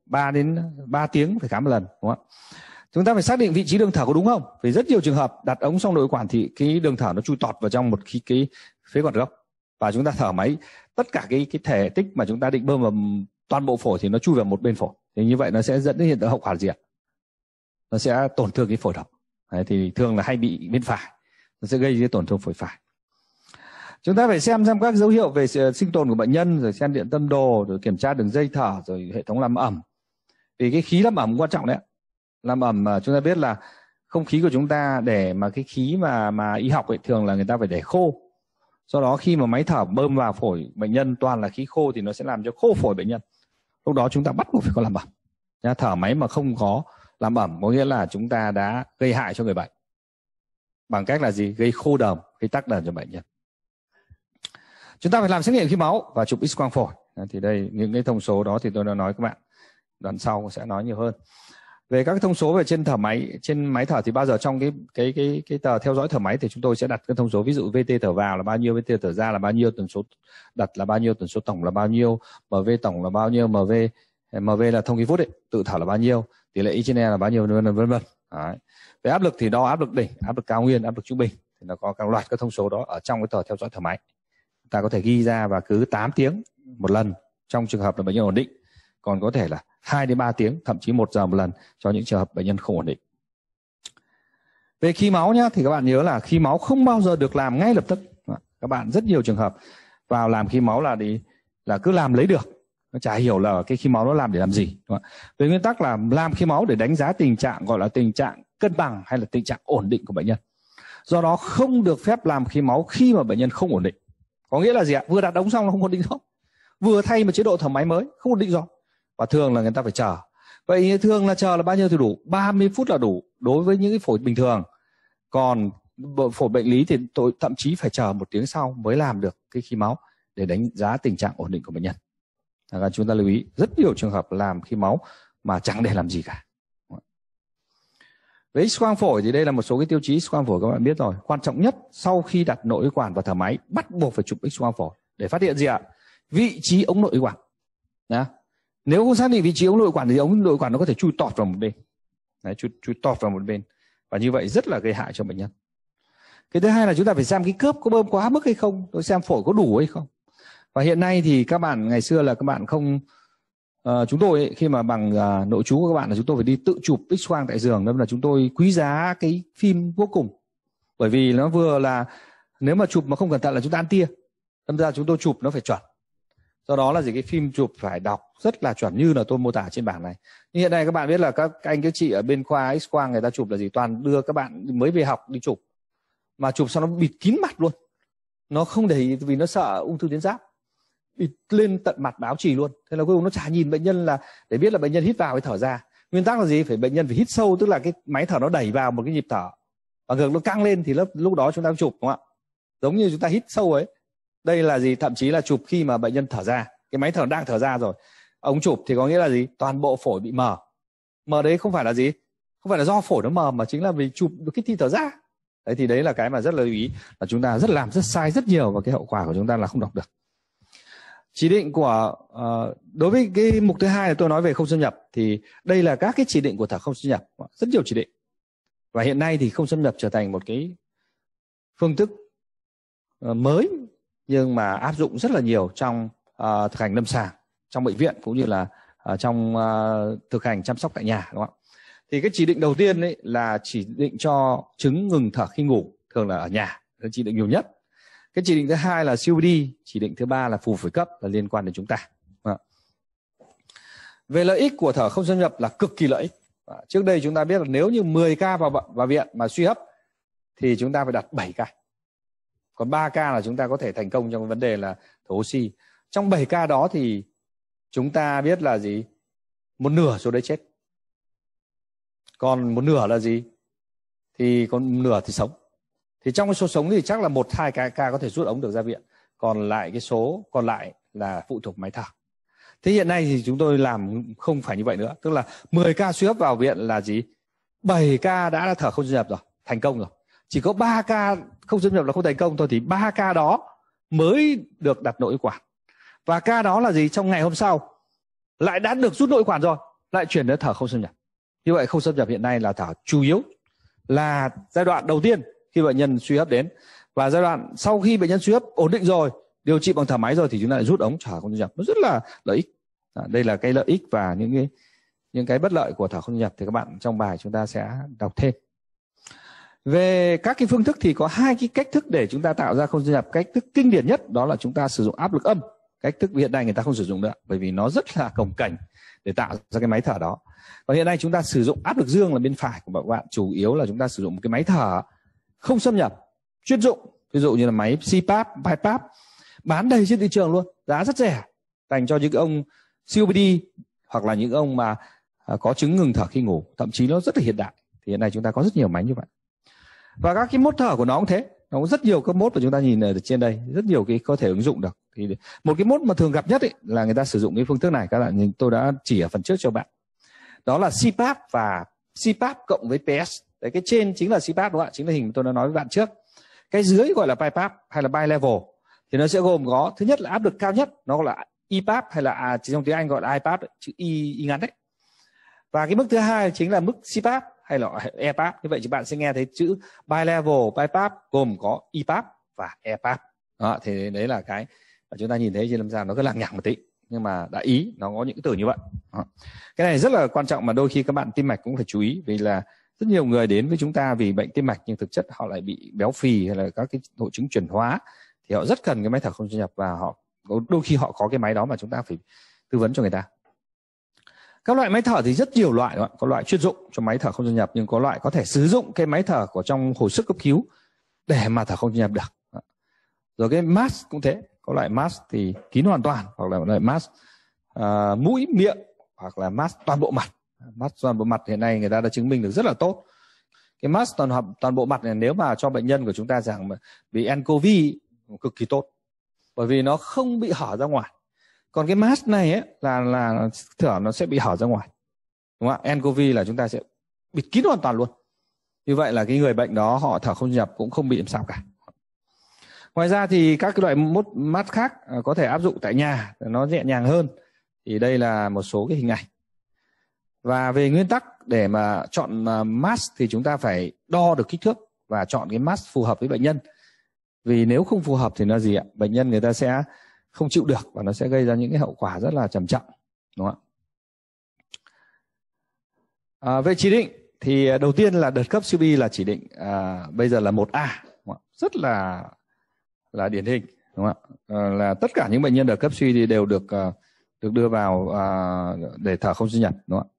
Speaker 1: 3 đến 3 tiếng phải khám một lần đúng không ạ chúng ta phải xác định vị trí đường thở có đúng không vì rất nhiều trường hợp đặt ống xong nội quản thì cái đường thở nó chui tọt vào trong một cái, cái phế quản gốc và chúng ta thở máy tất cả cái cái thể tích mà chúng ta định bơm vào toàn bộ phổi thì nó chui vào một bên phổi thì như vậy nó sẽ dẫn đến hiện tượng hậu quả gì ạ nó sẽ tổn thương cái phổi độc Đấy, thì thường là hay bị bên phải nó sẽ gây ra tổn thương phổi phải chúng ta phải xem xem các dấu hiệu về ờ, sinh tồn của bệnh nhân rồi xem điện tâm đồ rồi kiểm tra đường dây thở rồi hệ thống làm ẩm vì cái khí làm ẩm quan trọng đấy làm ẩm mà chúng ta biết là không khí của chúng ta để mà cái khí mà mà y học ấy thường là người ta phải để khô do đó khi mà máy thở bơm vào phổi bệnh nhân toàn là khí khô thì nó sẽ làm cho khô phổi bệnh nhân lúc đó chúng ta bắt buộc phải có làm ẩm Nha, thở máy mà không có làm ẩm có nghĩa là chúng ta đã gây hại cho người bệnh bằng cách là gì gây khô đờm gây tắc đờm cho bệnh nhân chúng ta phải làm xét nghiệm khí máu và chụp x quang phổi thì đây những cái thông số đó thì tôi đã nói các bạn đoạn sau sẽ nói nhiều hơn về các thông số về trên thở máy trên máy thở thì bao giờ trong cái cái cái cái tờ theo dõi thở máy thì chúng tôi sẽ đặt cái thông số ví dụ VT thở vào là bao nhiêu VT thở ra là bao nhiêu tần số đặt là bao nhiêu tần số tổng là bao nhiêu MV tổng là bao nhiêu MV MV là thông khí phút ấy, tự thở là bao nhiêu tỷ lệ trên E là bao nhiêu vân vân vân vân về áp lực thì đo áp lực đỉnh áp lực cao nguyên áp lực trung bình thì nó có các loạt các thông số đó ở trong cái tờ theo dõi thở máy ta có thể ghi ra và cứ 8 tiếng một lần trong trường hợp là bệnh nhân ổn định còn có thể là 2 đến 3 tiếng, thậm chí 1 giờ một lần cho những trường hợp bệnh nhân không ổn định. Về khí máu nhá thì các bạn nhớ là khí máu không bao giờ được làm ngay lập tức. Các bạn rất nhiều trường hợp vào làm khí máu là đi là cứ làm lấy được. Nó chả hiểu là cái khí máu nó làm để làm gì. Về nguyên tắc là làm khí máu để đánh giá tình trạng gọi là tình trạng cân bằng hay là tình trạng ổn định của bệnh nhân. Do đó không được phép làm khí máu khi mà bệnh nhân không ổn định. Có nghĩa là gì ạ? Vừa đặt ống xong là không ổn định không Vừa thay một chế độ thở máy mới không ổn định rồi và thường là người ta phải chờ vậy thường là chờ là bao nhiêu thì đủ 30 phút là đủ đối với những cái phổi bình thường còn phổi bệnh lý thì tôi thậm chí phải chờ một tiếng sau mới làm được cái khí máu để đánh giá tình trạng ổn định của bệnh nhân và chúng ta lưu ý rất nhiều trường hợp làm khí máu mà chẳng để làm gì cả với x quang phổi thì đây là một số cái tiêu chí x quang phổi các bạn biết rồi quan trọng nhất sau khi đặt nội quản và thở máy bắt buộc phải chụp x quang phổi để phát hiện gì ạ vị trí ống nội quản Đó nếu không xác định vị trí ống nội quản thì ống nội quản nó có thể chui tọt vào một bên Đấy, chui, chui tọt vào một bên và như vậy rất là gây hại cho bệnh nhân cái thứ hai là chúng ta phải xem cái cướp có bơm quá mức hay không tôi xem phổi có đủ hay không và hiện nay thì các bạn ngày xưa là các bạn không uh, chúng tôi ấy, khi mà bằng uh, nội chú của các bạn là chúng tôi phải đi tự chụp x quang tại giường nên là chúng tôi quý giá cái phim vô cùng bởi vì nó vừa là nếu mà chụp mà không cẩn thận là chúng ta ăn tia đâm ra chúng tôi chụp nó phải chuẩn do đó là gì cái phim chụp phải đọc rất là chuẩn như là tôi mô tả trên bảng này nhưng hiện nay các bạn biết là các anh các chị ở bên khoa x quang người ta chụp là gì toàn đưa các bạn mới về học đi chụp mà chụp xong nó bịt kín mặt luôn nó không để ý vì nó sợ ung thư tuyến giáp bịt lên tận mặt báo trì luôn thế là cuối cùng nó chả nhìn bệnh nhân là để biết là bệnh nhân hít vào hay thở ra nguyên tắc là gì phải bệnh nhân phải hít sâu tức là cái máy thở nó đẩy vào một cái nhịp thở và ngược nó căng lên thì lúc lúc đó chúng ta chụp đúng không ạ giống như chúng ta hít sâu ấy đây là gì thậm chí là chụp khi mà bệnh nhân thở ra cái máy thở đang thở ra rồi ống chụp thì có nghĩa là gì toàn bộ phổi bị mờ mờ đấy không phải là gì không phải là do phổi nó mờ mà chính là vì chụp cái thi thở ra đấy thì đấy là cái mà rất là lưu ý là chúng ta rất làm rất sai rất nhiều và cái hậu quả của chúng ta là không đọc được chỉ định của uh, đối với cái mục thứ hai là tôi nói về không xâm nhập thì đây là các cái chỉ định của thở không xâm nhập rất nhiều chỉ định và hiện nay thì không xâm nhập trở thành một cái phương thức ờ, mới nhưng mà áp dụng rất là nhiều trong uh, thực hành lâm sàng trong bệnh viện cũng như là uh, trong uh, thực hành chăm sóc tại nhà đúng không thì cái chỉ định đầu tiên ấy là chỉ định cho chứng ngừng thở khi ngủ thường là ở nhà cái chỉ định nhiều nhất cái chỉ định thứ hai là siêu đi chỉ định thứ ba là phù phổi cấp là liên quan đến chúng ta à. về lợi ích của thở không xâm nhập là cực kỳ lợi ích trước đây chúng ta biết là nếu như 10 ca vào vào viện mà suy hấp thì chúng ta phải đặt 7 ca còn 3 ca là chúng ta có thể thành công trong vấn đề là thở oxy trong 7 ca đó thì chúng ta biết là gì một nửa số đấy chết còn một nửa là gì thì còn nửa thì sống thì trong cái số sống thì chắc là một hai cái ca có thể rút ống được ra viện còn lại cái số còn lại là phụ thuộc máy thở thế hiện nay thì chúng tôi làm không phải như vậy nữa tức là 10 ca suy hấp vào viện là gì 7 ca đã, là thở không dập rồi thành công rồi chỉ có 3 ca không xâm nhập là không thành công thôi thì ba ca đó mới được đặt nội quản và ca đó là gì trong ngày hôm sau lại đã được rút nội quản rồi lại chuyển đến thở không xâm nhập như vậy không xâm nhập hiện nay là thở chủ yếu là giai đoạn đầu tiên khi bệnh nhân suy hấp đến và giai đoạn sau khi bệnh nhân suy hấp ổn định rồi điều trị bằng thở máy rồi thì chúng ta lại rút ống thở không xâm nhập nó rất là lợi ích à, đây là cái lợi ích và những cái những cái bất lợi của thở không xâm nhập thì các bạn trong bài chúng ta sẽ đọc thêm về các cái phương thức thì có hai cái cách thức để chúng ta tạo ra không gian nhập cách thức kinh điển nhất đó là chúng ta sử dụng áp lực âm cách thức hiện nay người ta không sử dụng nữa bởi vì nó rất là cồng cảnh để tạo ra cái máy thở đó còn hiện nay chúng ta sử dụng áp lực dương là bên phải của các bạn chủ yếu là chúng ta sử dụng một cái máy thở không xâm nhập chuyên dụng ví dụ như là máy CPAP, BiPAP bán đầy trên thị trường luôn giá rất rẻ dành cho những ông COPD hoặc là những ông mà à, có chứng ngừng thở khi ngủ thậm chí nó rất là hiện đại thì hiện nay chúng ta có rất nhiều máy như vậy và các cái mốt thở của nó cũng thế nó có rất nhiều các mốt mà chúng ta nhìn ở trên đây rất nhiều cái có thể ứng dụng được thì một cái mốt mà thường gặp nhất ấy, là người ta sử dụng cái phương thức này các bạn nhìn tôi đã chỉ ở phần trước cho bạn đó là CPAP và CPAP cộng với PS đấy cái trên chính là CPAP đúng không ạ chính là hình tôi đã nói với bạn trước cái dưới gọi là BiPAP hay là bi level thì nó sẽ gồm có thứ nhất là áp lực cao nhất nó gọi là IPAP e hay là à, trong tiếng Anh gọi là IPAP chữ y, y ngắn đấy và cái mức thứ hai chính là mức CPAP hay là EPUB như vậy thì bạn sẽ nghe thấy chữ Bi-level, Bi-pap gồm có EPUB và EPUB đó, thì đấy là cái mà chúng ta nhìn thấy trên lâm sàng nó cứ lằng nhằng một tí nhưng mà đã ý nó có những từ như vậy đó. cái này rất là quan trọng mà đôi khi các bạn tim mạch cũng phải chú ý vì là rất nhiều người đến với chúng ta vì bệnh tim mạch nhưng thực chất họ lại bị béo phì hay là các cái hội chứng chuyển hóa thì họ rất cần cái máy thở không xâm nhập và họ đôi khi họ có cái máy đó mà chúng ta phải tư vấn cho người ta các loại máy thở thì rất nhiều loại đúng có loại chuyên dụng cho máy thở không xâm nhập nhưng có loại có thể sử dụng cái máy thở của trong hồi sức cấp cứu để mà thở không xâm nhập được rồi cái mask cũng thế có loại mask thì kín hoàn toàn hoặc là loại mask uh, mũi miệng hoặc là mask toàn bộ mặt mask toàn bộ mặt hiện nay người ta đã chứng minh được rất là tốt cái mask toàn hợp toàn bộ mặt này nếu mà cho bệnh nhân của chúng ta rằng bị ncov cực kỳ tốt bởi vì nó không bị hở ra ngoài còn cái mask này ấy, là là thở nó sẽ bị hở ra ngoài đúng không ạ ncov là chúng ta sẽ bịt kín hoàn toàn luôn như vậy là cái người bệnh đó họ thở không nhập cũng không bị làm sao cả ngoài ra thì các cái loại mốt mát khác à, có thể áp dụng tại nhà nó nhẹ nhàng hơn thì đây là một số cái hình ảnh và về nguyên tắc để mà chọn à, mask thì chúng ta phải đo được kích thước và chọn cái mask phù hợp với bệnh nhân vì nếu không phù hợp thì nó gì ạ bệnh nhân người ta sẽ không chịu được và nó sẽ gây ra những cái hậu quả rất là trầm trọng đúng không ạ à, về chỉ định thì à, đầu tiên là đợt cấp CB là chỉ định à, bây giờ là 1A rất là là điển hình đúng không ạ à, là tất cả những bệnh nhân đợt cấp suy thì đều được à, được đưa vào à, để thở không sinh nhật đúng không ạ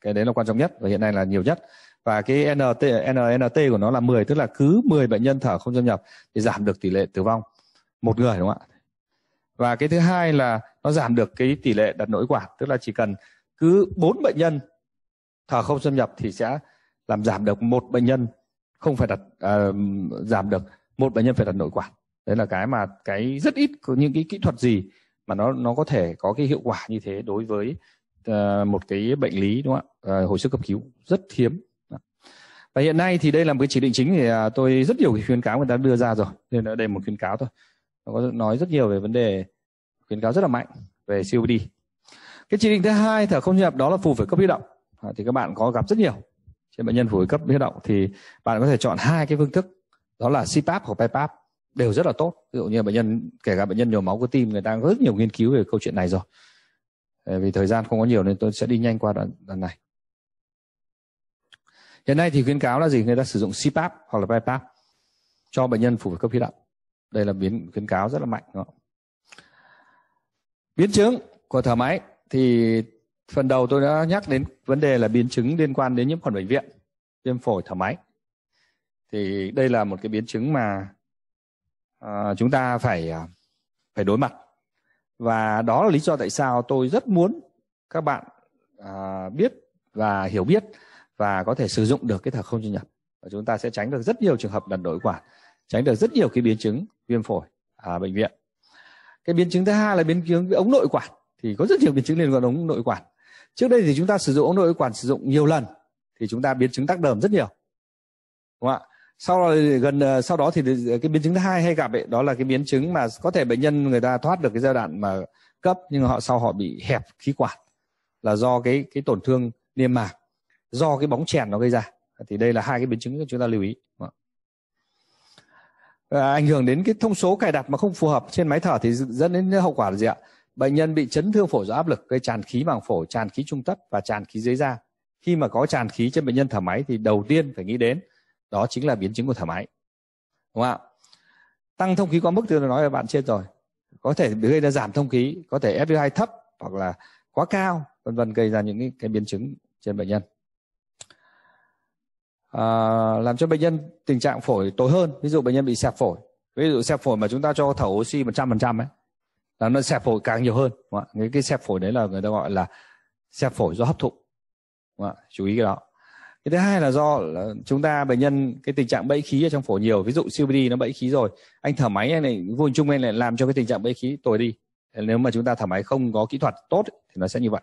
Speaker 1: cái đấy là quan trọng nhất và hiện nay là nhiều nhất và cái NT NNT của nó là 10 tức là cứ 10 bệnh nhân thở không xâm nhập thì giảm được tỷ lệ tử vong một người đúng không ạ và cái thứ hai là nó giảm được cái tỷ lệ đặt nội quản tức là chỉ cần cứ bốn bệnh nhân thở không xâm nhập thì sẽ làm giảm được một bệnh nhân không phải đặt à, giảm được một bệnh nhân phải đặt nội quản đấy là cái mà cái rất ít có những cái kỹ thuật gì mà nó nó có thể có cái hiệu quả như thế đối với uh, một cái bệnh lý đúng không ạ uh, hồi sức cấp cứu rất hiếm và hiện nay thì đây là một cái chỉ định chính thì uh, tôi rất nhiều cái khuyến cáo người ta đưa ra rồi nên ở đây một khuyến cáo thôi nó có nói rất nhiều về vấn đề khuyến cáo rất là mạnh về COPD cái chỉ định thứ hai thở không nhịp đó là phù phổi cấp huyết động à, thì các bạn có gặp rất nhiều trên bệnh nhân phổi cấp huyết động thì bạn có thể chọn hai cái phương thức đó là CPAP hoặc BiPAP đều rất là tốt ví dụ như bệnh nhân kể cả bệnh nhân nhồi máu cơ tim người ta có rất nhiều nghiên cứu về câu chuyện này rồi ờ, vì thời gian không có nhiều nên tôi sẽ đi nhanh qua đoạn, đoạn này hiện nay thì khuyến cáo là gì người ta sử dụng CPAP hoặc là BiPAP cho bệnh nhân phù phổi cấp huyết động đây là biến khuyến cáo rất là mạnh đúng không? biến chứng của thở máy thì phần đầu tôi đã nhắc đến vấn đề là biến chứng liên quan đến nhiễm khuẩn bệnh viện viêm phổi thở máy thì đây là một cái biến chứng mà à, chúng ta phải à, phải đối mặt và đó là lý do tại sao tôi rất muốn các bạn à, biết và hiểu biết và có thể sử dụng được cái thở không chuyên nhập và chúng ta sẽ tránh được rất nhiều trường hợp đần đổi quản tránh được rất nhiều cái biến chứng viêm phổi ở bệnh viện cái biến chứng thứ hai là biến chứng ống nội quản thì có rất nhiều biến chứng liên quan đến ống nội quản trước đây thì chúng ta sử dụng ống nội quản sử dụng nhiều lần thì chúng ta biến chứng tắc đờm rất nhiều đúng không ạ sau đó, gần ờ, sau đó thì ờ, cái biến chứng thứ hai hay gặp ấy, đó là cái biến chứng mà có thể bệnh nhân người ta thoát được cái giai đoạn mà cấp nhưng họ sau họ bị hẹp khí quản là do cái cái tổn thương niêm mạc do cái bóng chèn nó gây ra thì đây là hai cái biến chứng chúng ta lưu ý Ờ, ảnh hưởng đến cái thông số cài đặt mà không phù hợp trên máy thở thì dẫn đến hậu quả là gì ạ bệnh nhân bị chấn thương phổi do áp lực gây tràn khí màng phổi tràn khí trung thất và tràn khí dưới da khi mà có tràn khí trên bệnh nhân thở máy thì đầu tiên phải nghĩ đến đó chính là biến chứng của thở máy đúng không ạ tăng thông khí quá mức tôi đã nói với bạn trên rồi có thể gây ra giảm thông khí có thể FO2 thấp hoặc là quá cao vân vân gây ra những cái biến chứng trên bệnh nhân uh, làm cho bệnh nhân tình trạng phổi tối hơn ví dụ bệnh nhân bị sẹp phổi ví dụ sẹp phổi mà chúng ta cho thở oxy 100% ấy là nó sẹp phổi càng nhiều hơn đúng không? cái cái sẹp phổi đấy là người ta gọi là sẹp phổi do hấp thụ đúng không? chú ý cái đó cái thứ hai là do là chúng ta bệnh nhân cái tình trạng bẫy khí ở trong phổi nhiều ví dụ COPD nó bẫy khí rồi anh thở máy này vô hình chung anh lại làm cho cái tình trạng bẫy khí tồi đi nếu mà chúng ta thở máy không có kỹ thuật tốt thì nó sẽ như vậy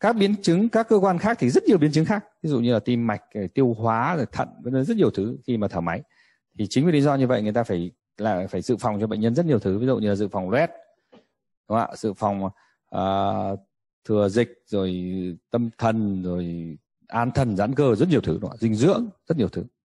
Speaker 1: các biến chứng các cơ quan khác thì rất nhiều biến chứng khác ví dụ như là tim mạch tiêu hóa rồi thận rất nhiều thứ khi mà thở máy thì chính vì lý do như vậy người ta phải là phải dự phòng cho bệnh nhân rất nhiều thứ ví dụ như là dự phòng red đúng không ạ dự phòng uh, thừa dịch rồi tâm thần rồi an thần giãn cơ rất nhiều thứ đúng không? dinh dưỡng rất
Speaker 2: nhiều thứ